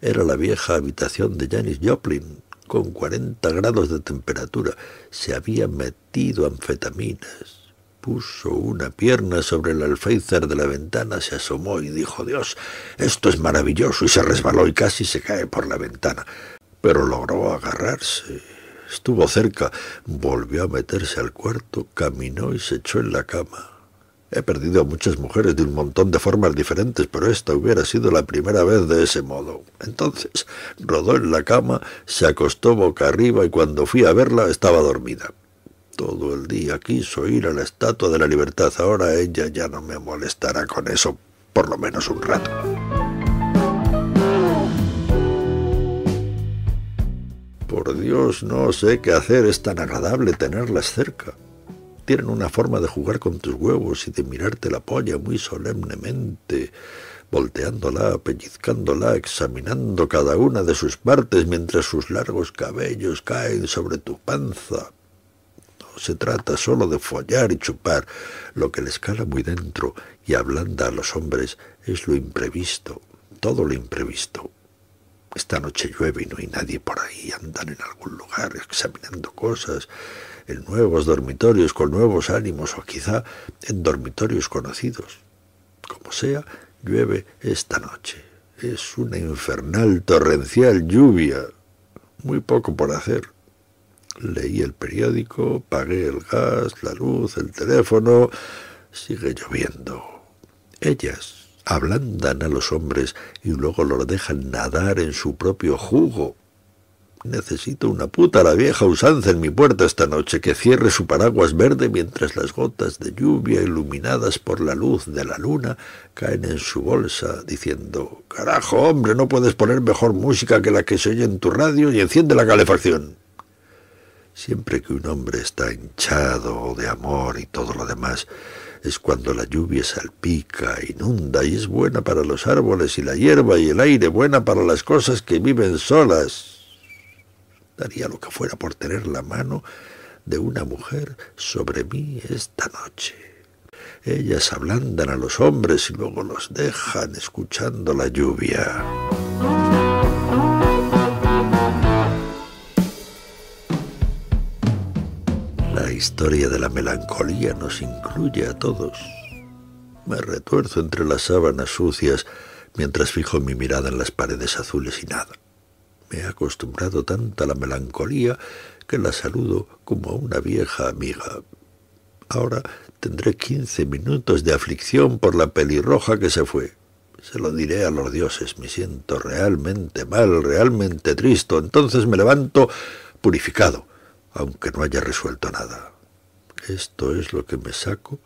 Era la vieja habitación de Janis Joplin, con 40 grados de temperatura. Se había metido anfetaminas. Puso una pierna sobre el alféizar de la ventana, se asomó y dijo, Dios, esto es maravilloso, y se resbaló y casi se cae por la ventana. Pero logró agarrarse. Estuvo cerca, volvió a meterse al cuarto, caminó y se echó en la cama. He perdido a muchas mujeres de un montón de formas diferentes, pero esta hubiera sido la primera vez de ese modo. Entonces rodó en la cama, se acostó boca arriba y cuando fui a verla estaba dormida. Todo el día quiso ir a la Estatua de la Libertad. Ahora ella ya no me molestará con eso, por lo menos un rato. Por Dios, no sé qué hacer. Es tan agradable tenerlas cerca tienen una forma de jugar con tus huevos y de mirarte la polla muy solemnemente, volteándola, pellizcándola, examinando cada una de sus partes mientras sus largos cabellos caen sobre tu panza. No se trata solo de follar y chupar, lo que les cala muy dentro y ablanda a los hombres es lo imprevisto, todo lo imprevisto. Esta noche llueve y no hay nadie por ahí. Andan en algún lugar examinando cosas, en nuevos dormitorios, con nuevos ánimos, o quizá en dormitorios conocidos. Como sea, llueve esta noche. Es una infernal, torrencial lluvia. Muy poco por hacer. Leí el periódico, pagué el gas, la luz, el teléfono. Sigue lloviendo. Ellas, ablandan a los hombres y luego los dejan nadar en su propio jugo. Necesito una puta la vieja usanza en mi puerta esta noche que cierre su paraguas verde mientras las gotas de lluvia iluminadas por la luz de la luna caen en su bolsa diciendo «Carajo, hombre, no puedes poner mejor música que la que se oye en tu radio y enciende la calefacción». Siempre que un hombre está hinchado de amor y todo lo demás, es cuando la lluvia salpica, inunda y es buena para los árboles y la hierba y el aire, buena para las cosas que viven solas. Daría lo que fuera por tener la mano de una mujer sobre mí esta noche. Ellas ablandan a los hombres y luego los dejan escuchando la lluvia. historia de la melancolía nos incluye a todos. Me retuerzo entre las sábanas sucias mientras fijo mi mirada en las paredes azules y nada. Me he acostumbrado tanto a la melancolía que la saludo como a una vieja amiga. Ahora tendré quince minutos de aflicción por la pelirroja que se fue. Se lo diré a los dioses, me siento realmente mal, realmente triste. Entonces me levanto purificado aunque no haya resuelto nada. Esto es lo que me saco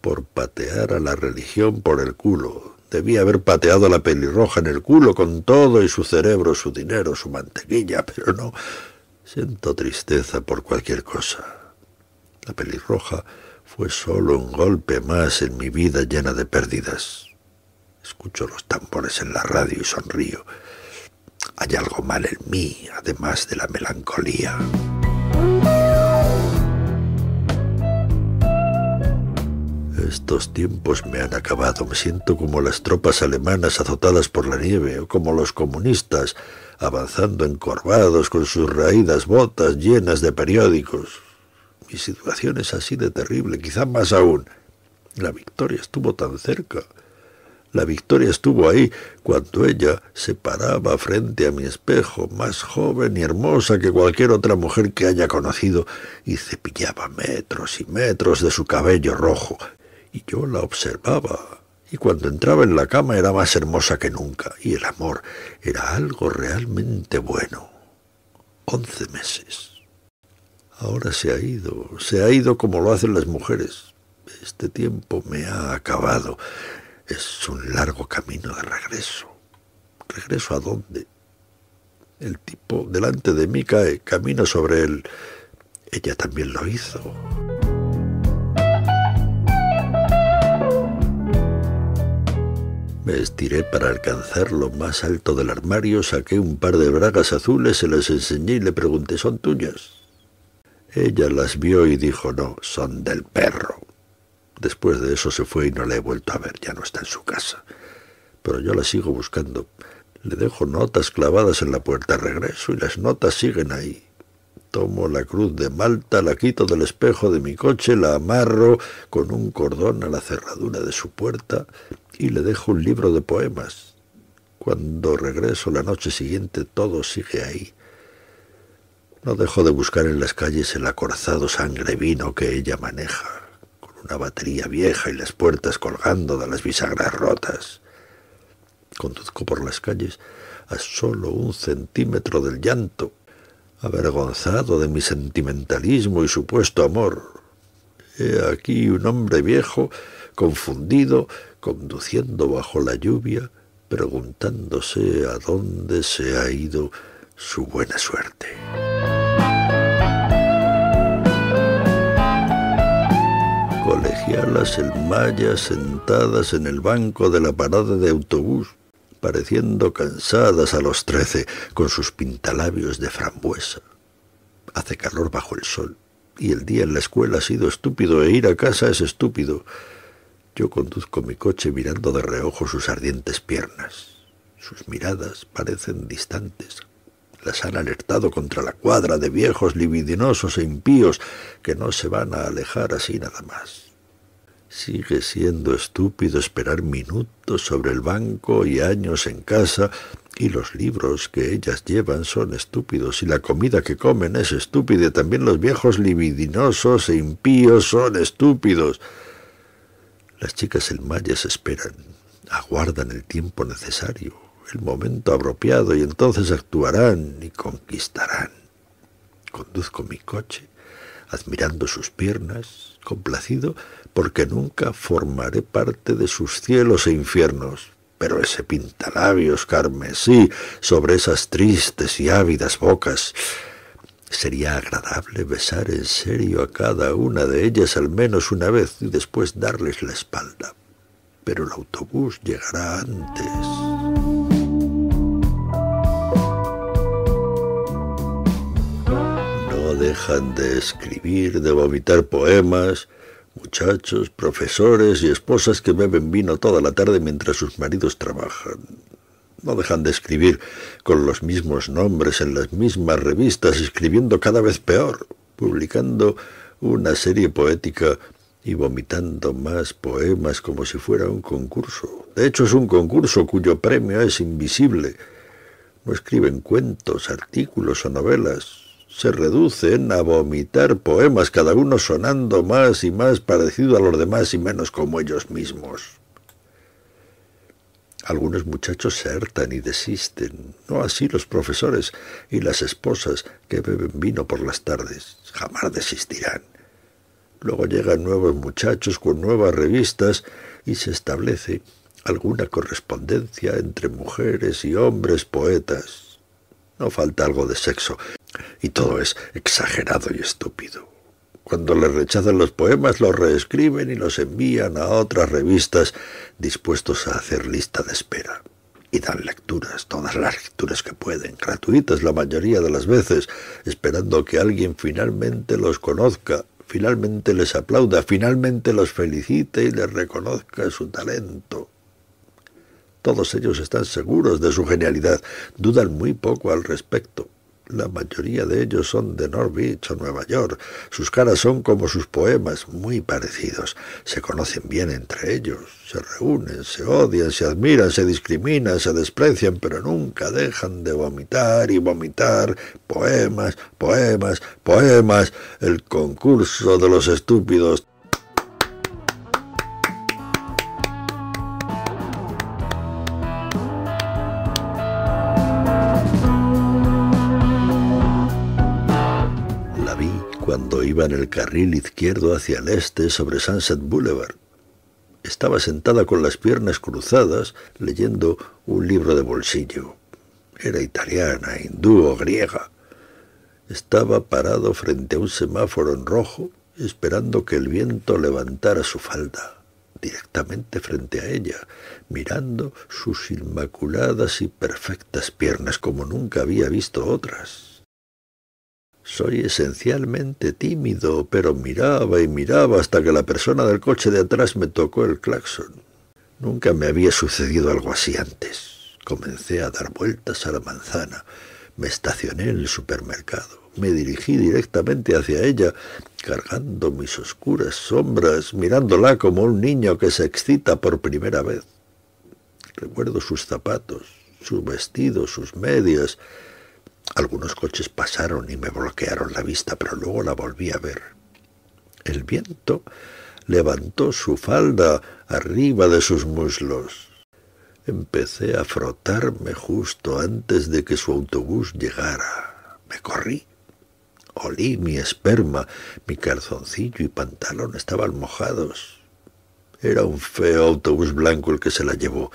por patear a la religión por el culo. Debía haber pateado a la pelirroja en el culo con todo y su cerebro, su dinero, su mantequilla, pero no. Siento tristeza por cualquier cosa. La pelirroja fue solo un golpe más en mi vida llena de pérdidas. Escucho los tambores en la radio y sonrío. Hay algo mal en mí, además de la melancolía. Estos tiempos me han acabado. Me siento como las tropas alemanas azotadas por la nieve, o como los comunistas avanzando encorvados con sus raídas botas llenas de periódicos. Mi situación es así de terrible, quizá más aún. La victoria estuvo tan cerca. La victoria estuvo ahí cuando ella se paraba frente a mi espejo, más joven y hermosa que cualquier otra mujer que haya conocido, y cepillaba metros y metros de su cabello rojo, y yo la observaba. Y cuando entraba en la cama era más hermosa que nunca, y el amor era algo realmente bueno. Once meses. Ahora se ha ido, se ha ido como lo hacen las mujeres. Este tiempo me ha acabado. Es un largo camino de regreso. ¿Regreso a dónde? El tipo delante de mí cae, camino sobre él. Ella también lo hizo. Me estiré para alcanzar lo más alto del armario, saqué un par de bragas azules, se las enseñé y le pregunté, ¿son tuyas? Ella las vio y dijo, no, son del perro. Después de eso se fue y no la he vuelto a ver, ya no está en su casa. Pero yo la sigo buscando. Le dejo notas clavadas en la puerta, regreso y las notas siguen ahí. Tomo la cruz de Malta, la quito del espejo de mi coche, la amarro con un cordón a la cerradura de su puerta y le dejo un libro de poemas. Cuando regreso la noche siguiente todo sigue ahí. No dejo de buscar en las calles el acorazado sangre vino que ella maneja una batería vieja y las puertas colgando de las bisagras rotas. Conduzco por las calles a solo un centímetro del llanto, avergonzado de mi sentimentalismo y supuesto amor. He aquí un hombre viejo, confundido, conduciendo bajo la lluvia, preguntándose a dónde se ha ido su buena suerte. colegialas maya sentadas en el banco de la parada de autobús, pareciendo cansadas a los trece, con sus pintalabios de frambuesa. Hace calor bajo el sol, y el día en la escuela ha sido estúpido e ir a casa es estúpido. Yo conduzco mi coche mirando de reojo sus ardientes piernas. Sus miradas parecen distantes, las han alertado contra la cuadra de viejos libidinosos e impíos que no se van a alejar así nada más. Sigue siendo estúpido esperar minutos sobre el banco y años en casa, y los libros que ellas llevan son estúpidos, y la comida que comen es estúpida, y también los viejos libidinosos e impíos son estúpidos. Las chicas elmayas esperan, aguardan el tiempo necesario, el momento apropiado y entonces actuarán y conquistarán. Conduzco mi coche, admirando sus piernas, complacido porque nunca formaré parte de sus cielos e infiernos. Pero ese pintalabios carmesí sobre esas tristes y ávidas bocas. Sería agradable besar en serio a cada una de ellas al menos una vez y después darles la espalda. Pero el autobús llegará antes. dejan de escribir, de vomitar poemas, muchachos, profesores y esposas que beben vino toda la tarde mientras sus maridos trabajan. No dejan de escribir con los mismos nombres en las mismas revistas, escribiendo cada vez peor, publicando una serie poética y vomitando más poemas como si fuera un concurso. De hecho es un concurso cuyo premio es invisible. No escriben cuentos, artículos o novelas, se reducen a vomitar poemas, cada uno sonando más y más parecido a los demás y menos como ellos mismos. Algunos muchachos se hartan y desisten, no así los profesores y las esposas que beben vino por las tardes, jamás desistirán. Luego llegan nuevos muchachos con nuevas revistas y se establece alguna correspondencia entre mujeres y hombres poetas. No falta algo de sexo, y todo es exagerado y estúpido. Cuando le rechazan los poemas, los reescriben y los envían a otras revistas dispuestos a hacer lista de espera. Y dan lecturas, todas las lecturas que pueden, gratuitas la mayoría de las veces, esperando que alguien finalmente los conozca, finalmente les aplauda, finalmente los felicite y les reconozca su talento. Todos ellos están seguros de su genialidad, dudan muy poco al respecto. La mayoría de ellos son de Norwich o Nueva York. Sus caras son como sus poemas, muy parecidos. Se conocen bien entre ellos. Se reúnen, se odian, se admiran, se discriminan, se desprecian, pero nunca dejan de vomitar y vomitar poemas, poemas, poemas. El concurso de los estúpidos. iba en el carril izquierdo hacia el este sobre Sunset Boulevard. Estaba sentada con las piernas cruzadas leyendo un libro de bolsillo. Era italiana, hindú o griega. Estaba parado frente a un semáforo en rojo esperando que el viento levantara su falda, directamente frente a ella, mirando sus inmaculadas y perfectas piernas como nunca había visto otras. Soy esencialmente tímido, pero miraba y miraba hasta que la persona del coche de atrás me tocó el claxon. Nunca me había sucedido algo así antes. Comencé a dar vueltas a la manzana. Me estacioné en el supermercado. Me dirigí directamente hacia ella, cargando mis oscuras sombras, mirándola como un niño que se excita por primera vez. Recuerdo sus zapatos, su vestido, sus medias, algunos coches pasaron y me bloquearon la vista, pero luego la volví a ver. El viento levantó su falda arriba de sus muslos. Empecé a frotarme justo antes de que su autobús llegara. Me corrí. Olí mi esperma, mi calzoncillo y pantalón estaban mojados. Era un feo autobús blanco el que se la llevó.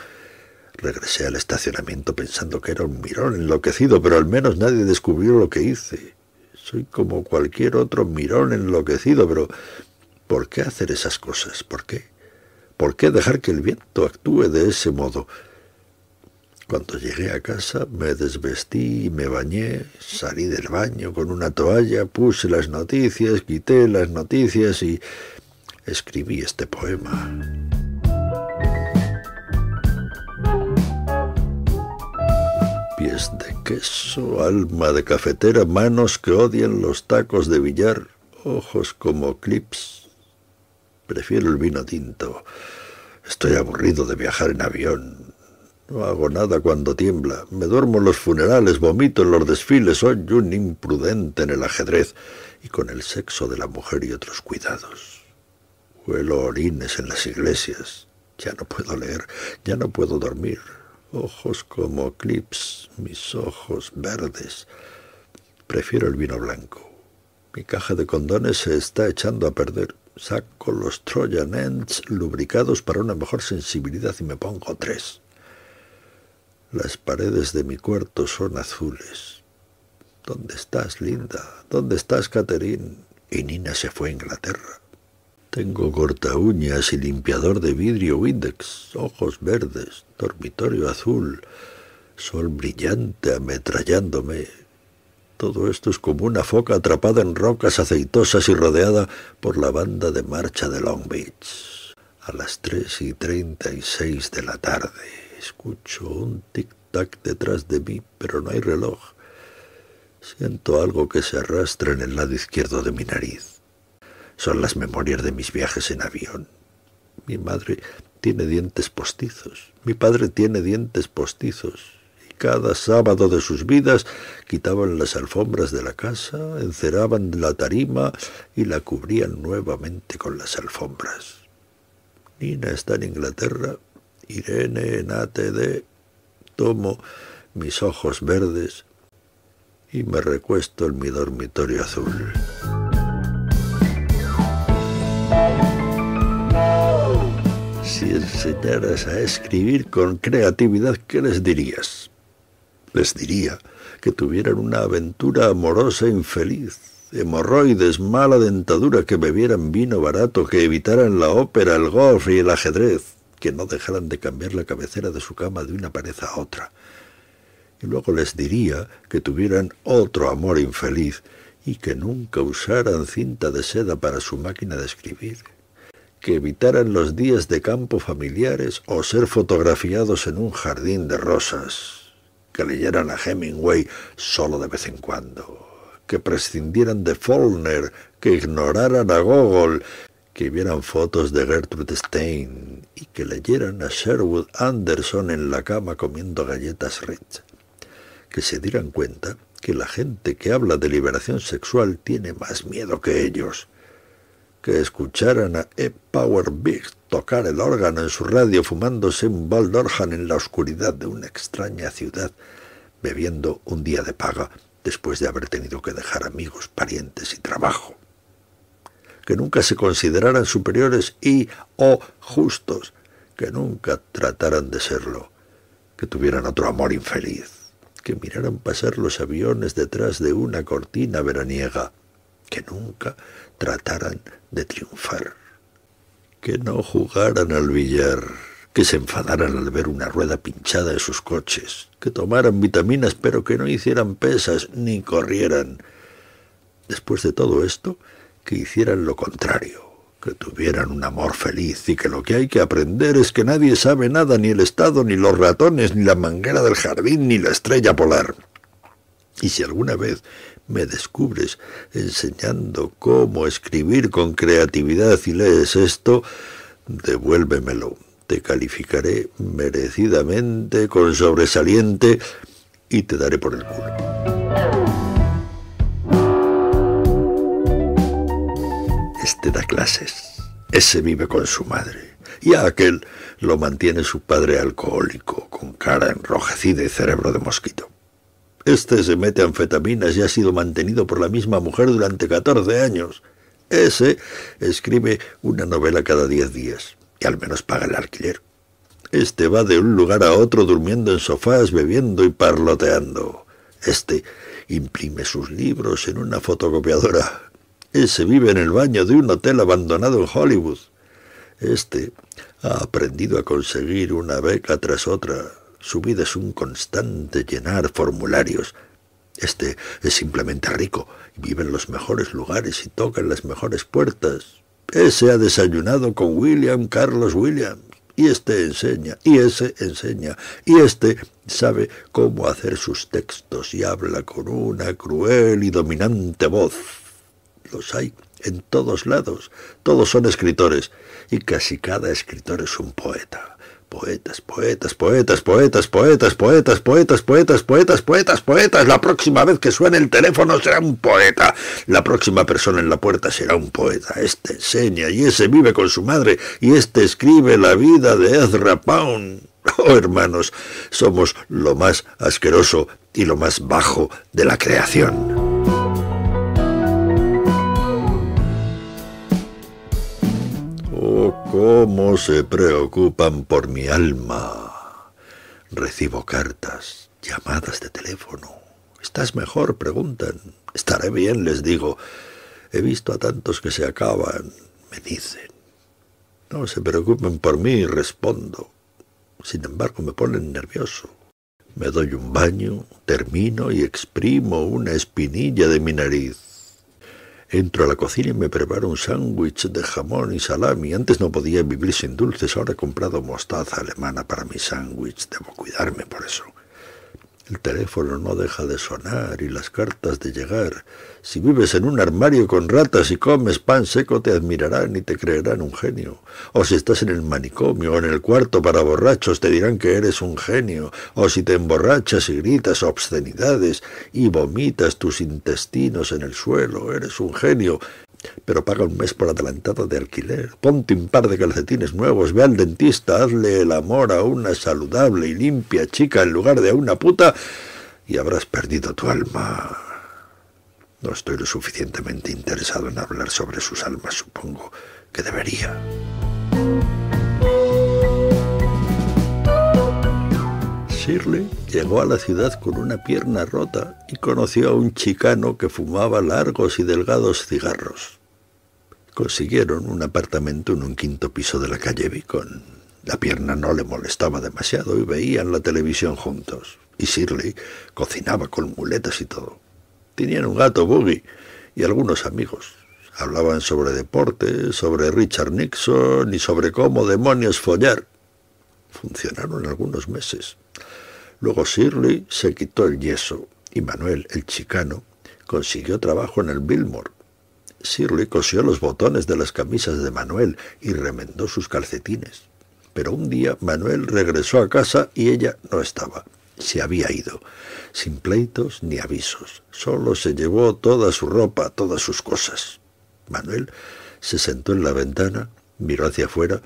Regresé al estacionamiento pensando que era un mirón enloquecido, pero al menos nadie descubrió lo que hice. Soy como cualquier otro mirón enloquecido, pero ¿por qué hacer esas cosas? ¿Por qué? ¿Por qué dejar que el viento actúe de ese modo? Cuando llegué a casa me desvestí y me bañé, salí del baño con una toalla, puse las noticias, quité las noticias y escribí este poema. pies de queso, alma de cafetera, manos que odian los tacos de billar, ojos como clips. Prefiero el vino tinto. Estoy aburrido de viajar en avión. No hago nada cuando tiembla. Me duermo en los funerales, vomito en los desfiles, soy un imprudente en el ajedrez y con el sexo de la mujer y otros cuidados. Huelo orines en las iglesias. Ya no puedo leer, ya no puedo dormir ojos como clips, mis ojos verdes. Prefiero el vino blanco. Mi caja de condones se está echando a perder. Saco los Trojan Ends lubricados para una mejor sensibilidad y me pongo tres. Las paredes de mi cuarto son azules. ¿Dónde estás, Linda? ¿Dónde estás, Catherine? Y Nina se fue a Inglaterra. Tengo corta uñas y limpiador de vidrio Windex, ojos verdes, dormitorio azul, sol brillante ametrallándome. Todo esto es como una foca atrapada en rocas aceitosas y rodeada por la banda de marcha de Long Beach. A las tres y treinta y seis de la tarde escucho un tic-tac detrás de mí, pero no hay reloj. Siento algo que se arrastra en el lado izquierdo de mi nariz. Son las memorias de mis viajes en avión. Mi madre tiene dientes postizos, mi padre tiene dientes postizos, y cada sábado de sus vidas quitaban las alfombras de la casa, enceraban la tarima y la cubrían nuevamente con las alfombras. Nina está en Inglaterra, Irene en ATD, tomo mis ojos verdes y me recuesto en mi dormitorio azul. Si enseñaras a escribir con creatividad, ¿qué les dirías? Les diría que tuvieran una aventura amorosa infeliz, hemorroides, mala dentadura, que bebieran vino barato, que evitaran la ópera, el golf y el ajedrez, que no dejaran de cambiar la cabecera de su cama de una pared a otra. Y luego les diría que tuvieran otro amor infeliz, y que nunca usaran cinta de seda para su máquina de escribir, que evitaran los días de campo familiares o ser fotografiados en un jardín de rosas, que leyeran a Hemingway solo de vez en cuando, que prescindieran de Faulner, que ignoraran a Gogol, que vieran fotos de Gertrude Stein y que leyeran a Sherwood Anderson en la cama comiendo galletas Ritz, que se dieran cuenta que la gente que habla de liberación sexual tiene más miedo que ellos. Que escucharan a E. Power Big tocar el órgano en su radio fumándose un baldorhan en la oscuridad de una extraña ciudad, bebiendo un día de paga después de haber tenido que dejar amigos, parientes y trabajo. Que nunca se consideraran superiores y o justos, que nunca trataran de serlo, que tuvieran otro amor infeliz que miraran pasar los aviones detrás de una cortina veraniega, que nunca trataran de triunfar, que no jugaran al billar, que se enfadaran al ver una rueda pinchada de sus coches, que tomaran vitaminas pero que no hicieran pesas ni corrieran. Después de todo esto, que hicieran lo contrario, que tuvieran un amor feliz y que lo que hay que aprender es que nadie sabe nada, ni el Estado, ni los ratones, ni la manguera del jardín, ni la estrella polar. Y si alguna vez me descubres enseñando cómo escribir con creatividad y lees esto, devuélvemelo. Te calificaré merecidamente, con sobresaliente, y te daré por el culo. Este da clases, ese vive con su madre, y a aquel lo mantiene su padre alcohólico, con cara enrojecida y cerebro de mosquito. Este se mete anfetaminas y ha sido mantenido por la misma mujer durante 14 años. Ese escribe una novela cada 10 días y al menos paga el alquiler. Este va de un lugar a otro durmiendo en sofás, bebiendo y parloteando. Este imprime sus libros en una fotocopiadora ese vive en el baño de un hotel abandonado en Hollywood. Este ha aprendido a conseguir una beca tras otra. Su vida es un constante llenar formularios. Este es simplemente rico, vive en los mejores lugares y toca en las mejores puertas. Ese ha desayunado con William Carlos Williams. Y este enseña, y ese enseña, y este sabe cómo hacer sus textos y habla con una cruel y dominante voz los hay en todos lados. Todos son escritores. Y casi cada escritor es un poeta. Poetas, poetas, poetas, poetas, poetas, poetas, poetas, poetas, poetas, poetas, poetas. La próxima vez que suene el teléfono será un poeta. La próxima persona en la puerta será un poeta. Este enseña y ese vive con su madre y este escribe la vida de Ezra Pound. Oh, hermanos, somos lo más asqueroso y lo más bajo de la creación. Oh, cómo se preocupan por mi alma. Recibo cartas, llamadas de teléfono. ¿Estás mejor? preguntan. Estaré bien, les digo. He visto a tantos que se acaban, me dicen. No se preocupen por mí, respondo. Sin embargo, me ponen nervioso. Me doy un baño, termino y exprimo una espinilla de mi nariz. Entro a la cocina y me preparo un sándwich de jamón y salami. Antes no podía vivir sin dulces, ahora he comprado mostaza alemana para mi sándwich. Debo cuidarme por eso. El teléfono no deja de sonar y las cartas de llegar. Si vives en un armario con ratas y comes pan seco, te admirarán y te creerán un genio. O si estás en el manicomio o en el cuarto para borrachos, te dirán que eres un genio. O si te emborrachas y gritas obscenidades y vomitas tus intestinos en el suelo, eres un genio pero paga un mes por adelantado de alquiler. Ponte un par de calcetines nuevos, ve al dentista, hazle el amor a una saludable y limpia chica en lugar de a una puta y habrás perdido tu alma. No estoy lo suficientemente interesado en hablar sobre sus almas, supongo que debería. Shirley llegó a la ciudad con una pierna rota y conoció a un chicano que fumaba largos y delgados cigarros. Consiguieron un apartamento en un quinto piso de la calle Vicon. La pierna no le molestaba demasiado y veían la televisión juntos. Y Shirley cocinaba con muletas y todo. Tenían un gato, Boogie, y algunos amigos. Hablaban sobre deporte, sobre Richard Nixon y sobre cómo demonios follar. Funcionaron algunos meses. Luego Shirley se quitó el yeso y Manuel, el chicano, consiguió trabajo en el Billmore. Shirley cosió los botones de las camisas de Manuel y remendó sus calcetines. Pero un día Manuel regresó a casa y ella no estaba. Se había ido, sin pleitos ni avisos. Solo se llevó toda su ropa, todas sus cosas. Manuel se sentó en la ventana, miró hacia afuera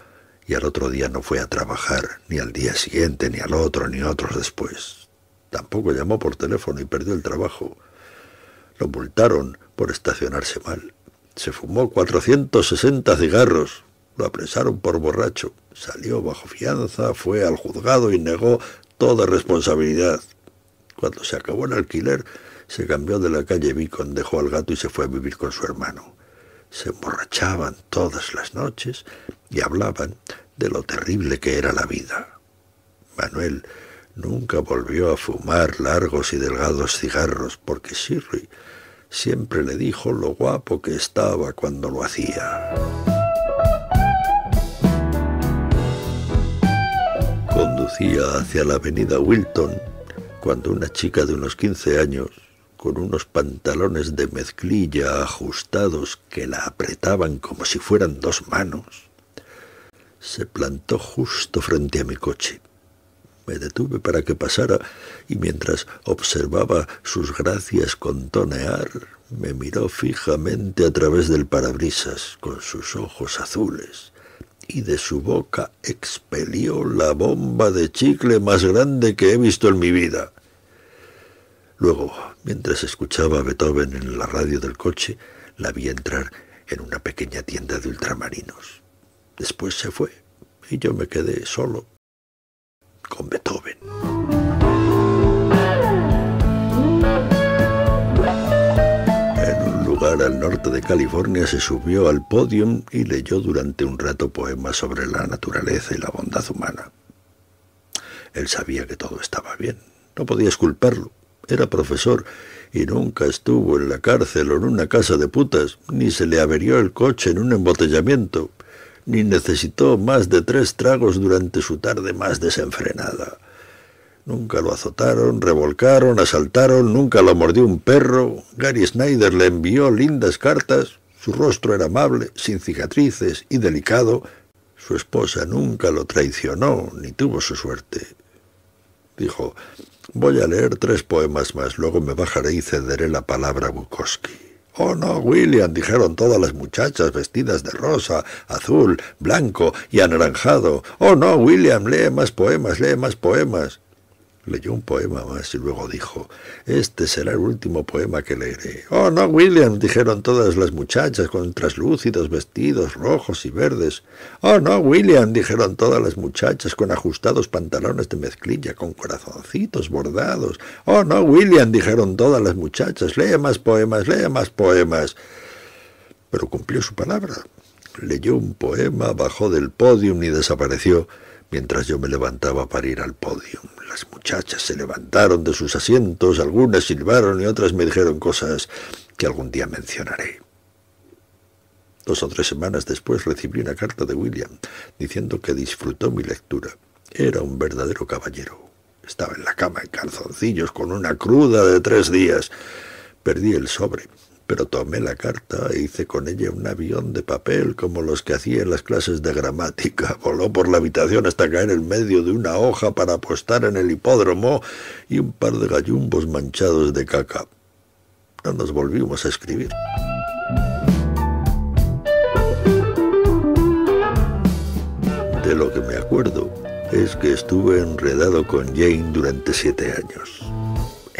y al otro día no fue a trabajar, ni al día siguiente, ni al otro, ni otros después. Tampoco llamó por teléfono y perdió el trabajo. Lo multaron por estacionarse mal. Se fumó 460 cigarros. Lo apresaron por borracho. Salió bajo fianza, fue al juzgado y negó toda responsabilidad. Cuando se acabó el alquiler, se cambió de la calle Vicon, dejó al gato y se fue a vivir con su hermano. Se emborrachaban todas las noches y hablaban de lo terrible que era la vida. Manuel nunca volvió a fumar largos y delgados cigarros porque Shirley siempre le dijo lo guapo que estaba cuando lo hacía. conducía hacia la avenida Wilton cuando una chica de unos 15 años, con unos pantalones de mezclilla ajustados que la apretaban como si fueran dos manos, se plantó justo frente a mi coche. Me detuve para que pasara y mientras observaba sus gracias con tonear, me miró fijamente a través del parabrisas con sus ojos azules y de su boca expelió la bomba de chicle más grande que he visto en mi vida. Luego, mientras escuchaba a Beethoven en la radio del coche, la vi entrar en una pequeña tienda de ultramarinos. Después se fue y yo me quedé solo con Beethoven. al norte de California, se subió al podium y leyó durante un rato poemas sobre la naturaleza y la bondad humana. Él sabía que todo estaba bien. No podía esculparlo, Era profesor y nunca estuvo en la cárcel o en una casa de putas, ni se le averió el coche en un embotellamiento, ni necesitó más de tres tragos durante su tarde más desenfrenada. Nunca lo azotaron, revolcaron, asaltaron, nunca lo mordió un perro. Gary Snyder le envió lindas cartas. Su rostro era amable, sin cicatrices y delicado. Su esposa nunca lo traicionó, ni tuvo su suerte. Dijo, voy a leer tres poemas más, luego me bajaré y cederé la palabra a Bukowski. Oh, no, William, dijeron todas las muchachas vestidas de rosa, azul, blanco y anaranjado. Oh, no, William, lee más poemas, lee más poemas. Leyó un poema más y luego dijo, «Este será el último poema que leeré». «Oh, no, William», dijeron todas las muchachas con traslúcidos vestidos rojos y verdes. «Oh, no, William», dijeron todas las muchachas con ajustados pantalones de mezclilla, con corazoncitos bordados. «Oh, no, William», dijeron todas las muchachas, «lee más poemas, lee más poemas». Pero cumplió su palabra. Leyó un poema, bajó del podio y desapareció mientras yo me levantaba para ir al podio muchachas se levantaron de sus asientos, algunas silbaron y otras me dijeron cosas que algún día mencionaré. Dos o tres semanas después recibí una carta de William diciendo que disfrutó mi lectura. Era un verdadero caballero. Estaba en la cama en calzoncillos con una cruda de tres días. Perdí el sobre pero tomé la carta e hice con ella un avión de papel como los que hacía en las clases de gramática. Voló por la habitación hasta caer en medio de una hoja para apostar en el hipódromo y un par de gallumbos manchados de caca. No nos volvimos a escribir. De lo que me acuerdo es que estuve enredado con Jane durante siete años.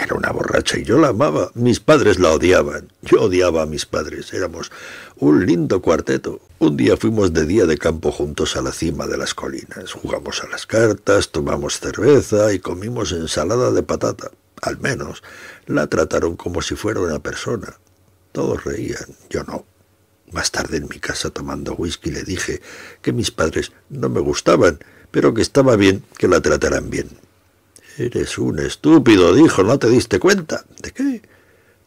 Era una borracha y yo la amaba. Mis padres la odiaban. Yo odiaba a mis padres. Éramos un lindo cuarteto. Un día fuimos de día de campo juntos a la cima de las colinas. Jugamos a las cartas, tomamos cerveza y comimos ensalada de patata. Al menos la trataron como si fuera una persona. Todos reían, yo no. Más tarde en mi casa tomando whisky le dije que mis padres no me gustaban, pero que estaba bien que la trataran bien. Eres un estúpido, dijo, ¿no te diste cuenta? ¿De qué?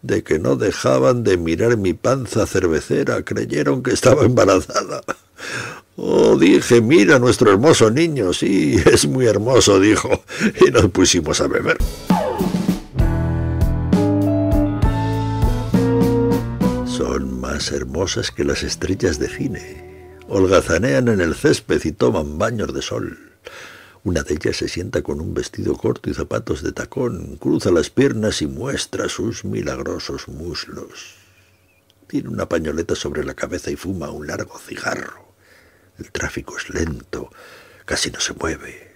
De que no dejaban de mirar mi panza cervecera, creyeron que estaba embarazada. Oh, dije, mira nuestro hermoso niño, sí, es muy hermoso, dijo, y nos pusimos a beber. Son más hermosas que las estrellas de cine. Holgazanean en el césped y toman baños de sol. Una de ellas se sienta con un vestido corto y zapatos de tacón, cruza las piernas y muestra sus milagrosos muslos. Tiene una pañoleta sobre la cabeza y fuma un largo cigarro. El tráfico es lento, casi no se mueve.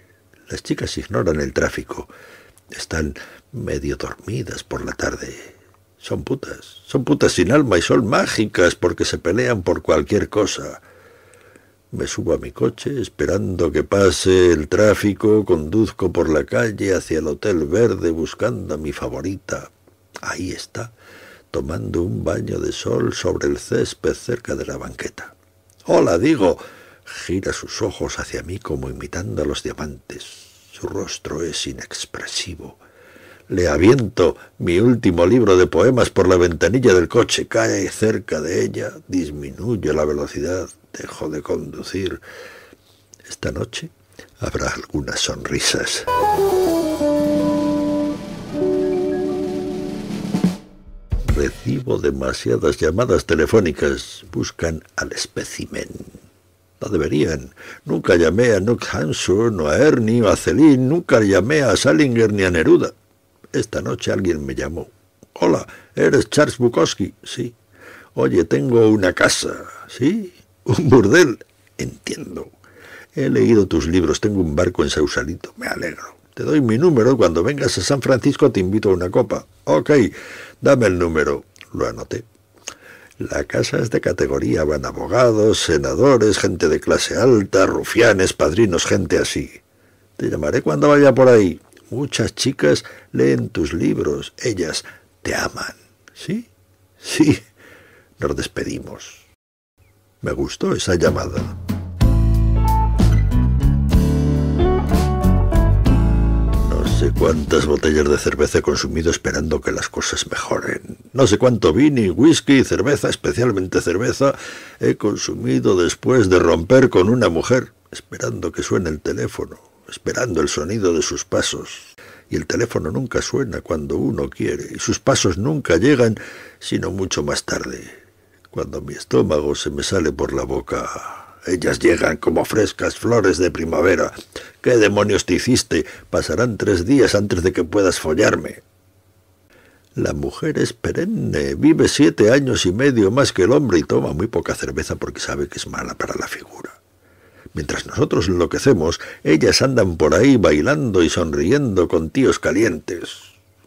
Las chicas ignoran el tráfico. Están medio dormidas por la tarde. Son putas, son putas sin alma y son mágicas porque se pelean por cualquier cosa. Me subo a mi coche, esperando que pase el tráfico, conduzco por la calle hacia el Hotel Verde buscando a mi favorita. Ahí está, tomando un baño de sol sobre el césped cerca de la banqueta. Hola, digo. Gira sus ojos hacia mí como imitando a los diamantes. Su rostro es inexpresivo. Le aviento mi último libro de poemas por la ventanilla del coche, cae cerca de ella, disminuye la velocidad, dejo de conducir. Esta noche habrá algunas sonrisas. Recibo demasiadas llamadas telefónicas. Buscan al espécimen. No deberían. Nunca llamé a Nook Hanson, no a Ernie, o a Celine. Nunca llamé a Salinger ni a Neruda. Esta noche alguien me llamó. Hola, ¿eres Charles Bukowski? Sí. Oye, tengo una casa. ¿Sí? ¿Un burdel? Entiendo. He leído tus libros, tengo un barco en Sausalito. Me alegro. Te doy mi número. Cuando vengas a San Francisco te invito a una copa. Ok, dame el número. Lo anoté. La casa es de categoría. Van abogados, senadores, gente de clase alta, rufianes, padrinos, gente así. Te llamaré cuando vaya por ahí. Muchas chicas leen tus libros, ellas te aman. ¿Sí? Sí. Nos despedimos. Me gustó esa llamada. No sé cuántas botellas de cerveza he consumido esperando que las cosas mejoren. No sé cuánto vino whisky y cerveza, especialmente cerveza, he consumido después de romper con una mujer, esperando que suene el teléfono esperando el sonido de sus pasos. Y el teléfono nunca suena cuando uno quiere, y sus pasos nunca llegan, sino mucho más tarde, cuando mi estómago se me sale por la boca. Ellas llegan como frescas flores de primavera. ¿Qué demonios te hiciste? Pasarán tres días antes de que puedas follarme. La mujer es perenne, vive siete años y medio más que el hombre y toma muy poca cerveza porque sabe que es mala para la figura. Mientras nosotros enloquecemos, ellas andan por ahí bailando y sonriendo con tíos calientes.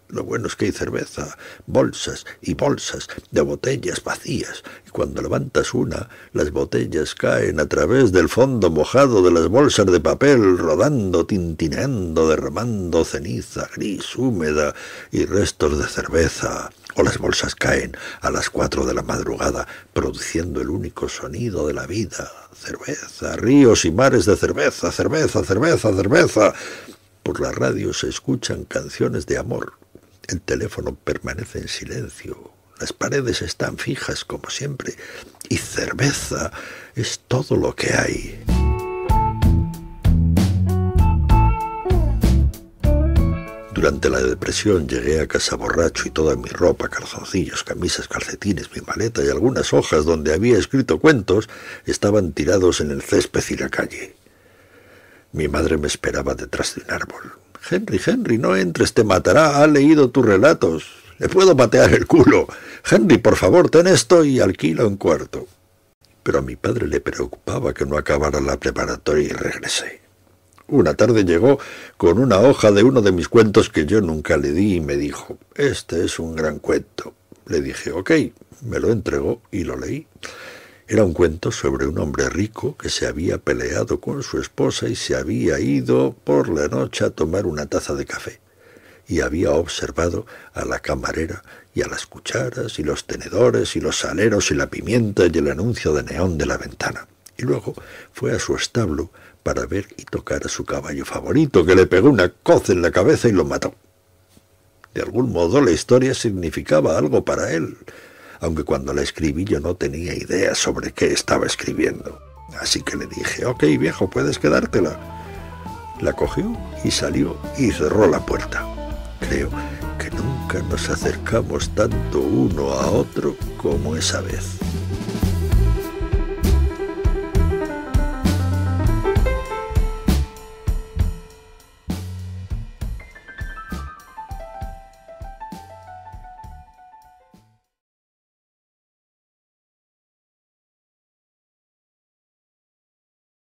Lo bueno es que hay cerveza, bolsas y bolsas de botellas vacías, y cuando levantas una, las botellas caen a través del fondo mojado de las bolsas de papel, rodando, tintineando, derramando ceniza gris, húmeda y restos de cerveza o las bolsas caen a las cuatro de la madrugada, produciendo el único sonido de la vida. Cerveza, ríos y mares de cerveza, cerveza, cerveza, cerveza. Por la radio se escuchan canciones de amor. El teléfono permanece en silencio. Las paredes están fijas como siempre. Y cerveza es todo lo que hay. Durante la depresión llegué a casa borracho y toda mi ropa, calzoncillos, camisas, calcetines, mi maleta y algunas hojas donde había escrito cuentos estaban tirados en el césped y la calle. Mi madre me esperaba detrás de un árbol. Henry, Henry, no entres, te matará. Ha leído tus relatos. Le puedo patear el culo. Henry, por favor, ten esto y alquila un cuarto. Pero a mi padre le preocupaba que no acabara la preparatoria y regresé. Una tarde llegó con una hoja de uno de mis cuentos que yo nunca le di y me dijo, este es un gran cuento. Le dije, ok, me lo entregó y lo leí. Era un cuento sobre un hombre rico que se había peleado con su esposa y se había ido por la noche a tomar una taza de café. Y había observado a la camarera y a las cucharas y los tenedores y los saleros y la pimienta y el anuncio de neón de la ventana. Y luego fue a su establo para ver y tocar a su caballo favorito, que le pegó una coz en la cabeza y lo mató. De algún modo la historia significaba algo para él, aunque cuando la escribí yo no tenía idea sobre qué estaba escribiendo. Así que le dije, ok viejo, puedes quedártela. La cogió y salió y cerró la puerta. Creo que nunca nos acercamos tanto uno a otro como esa vez.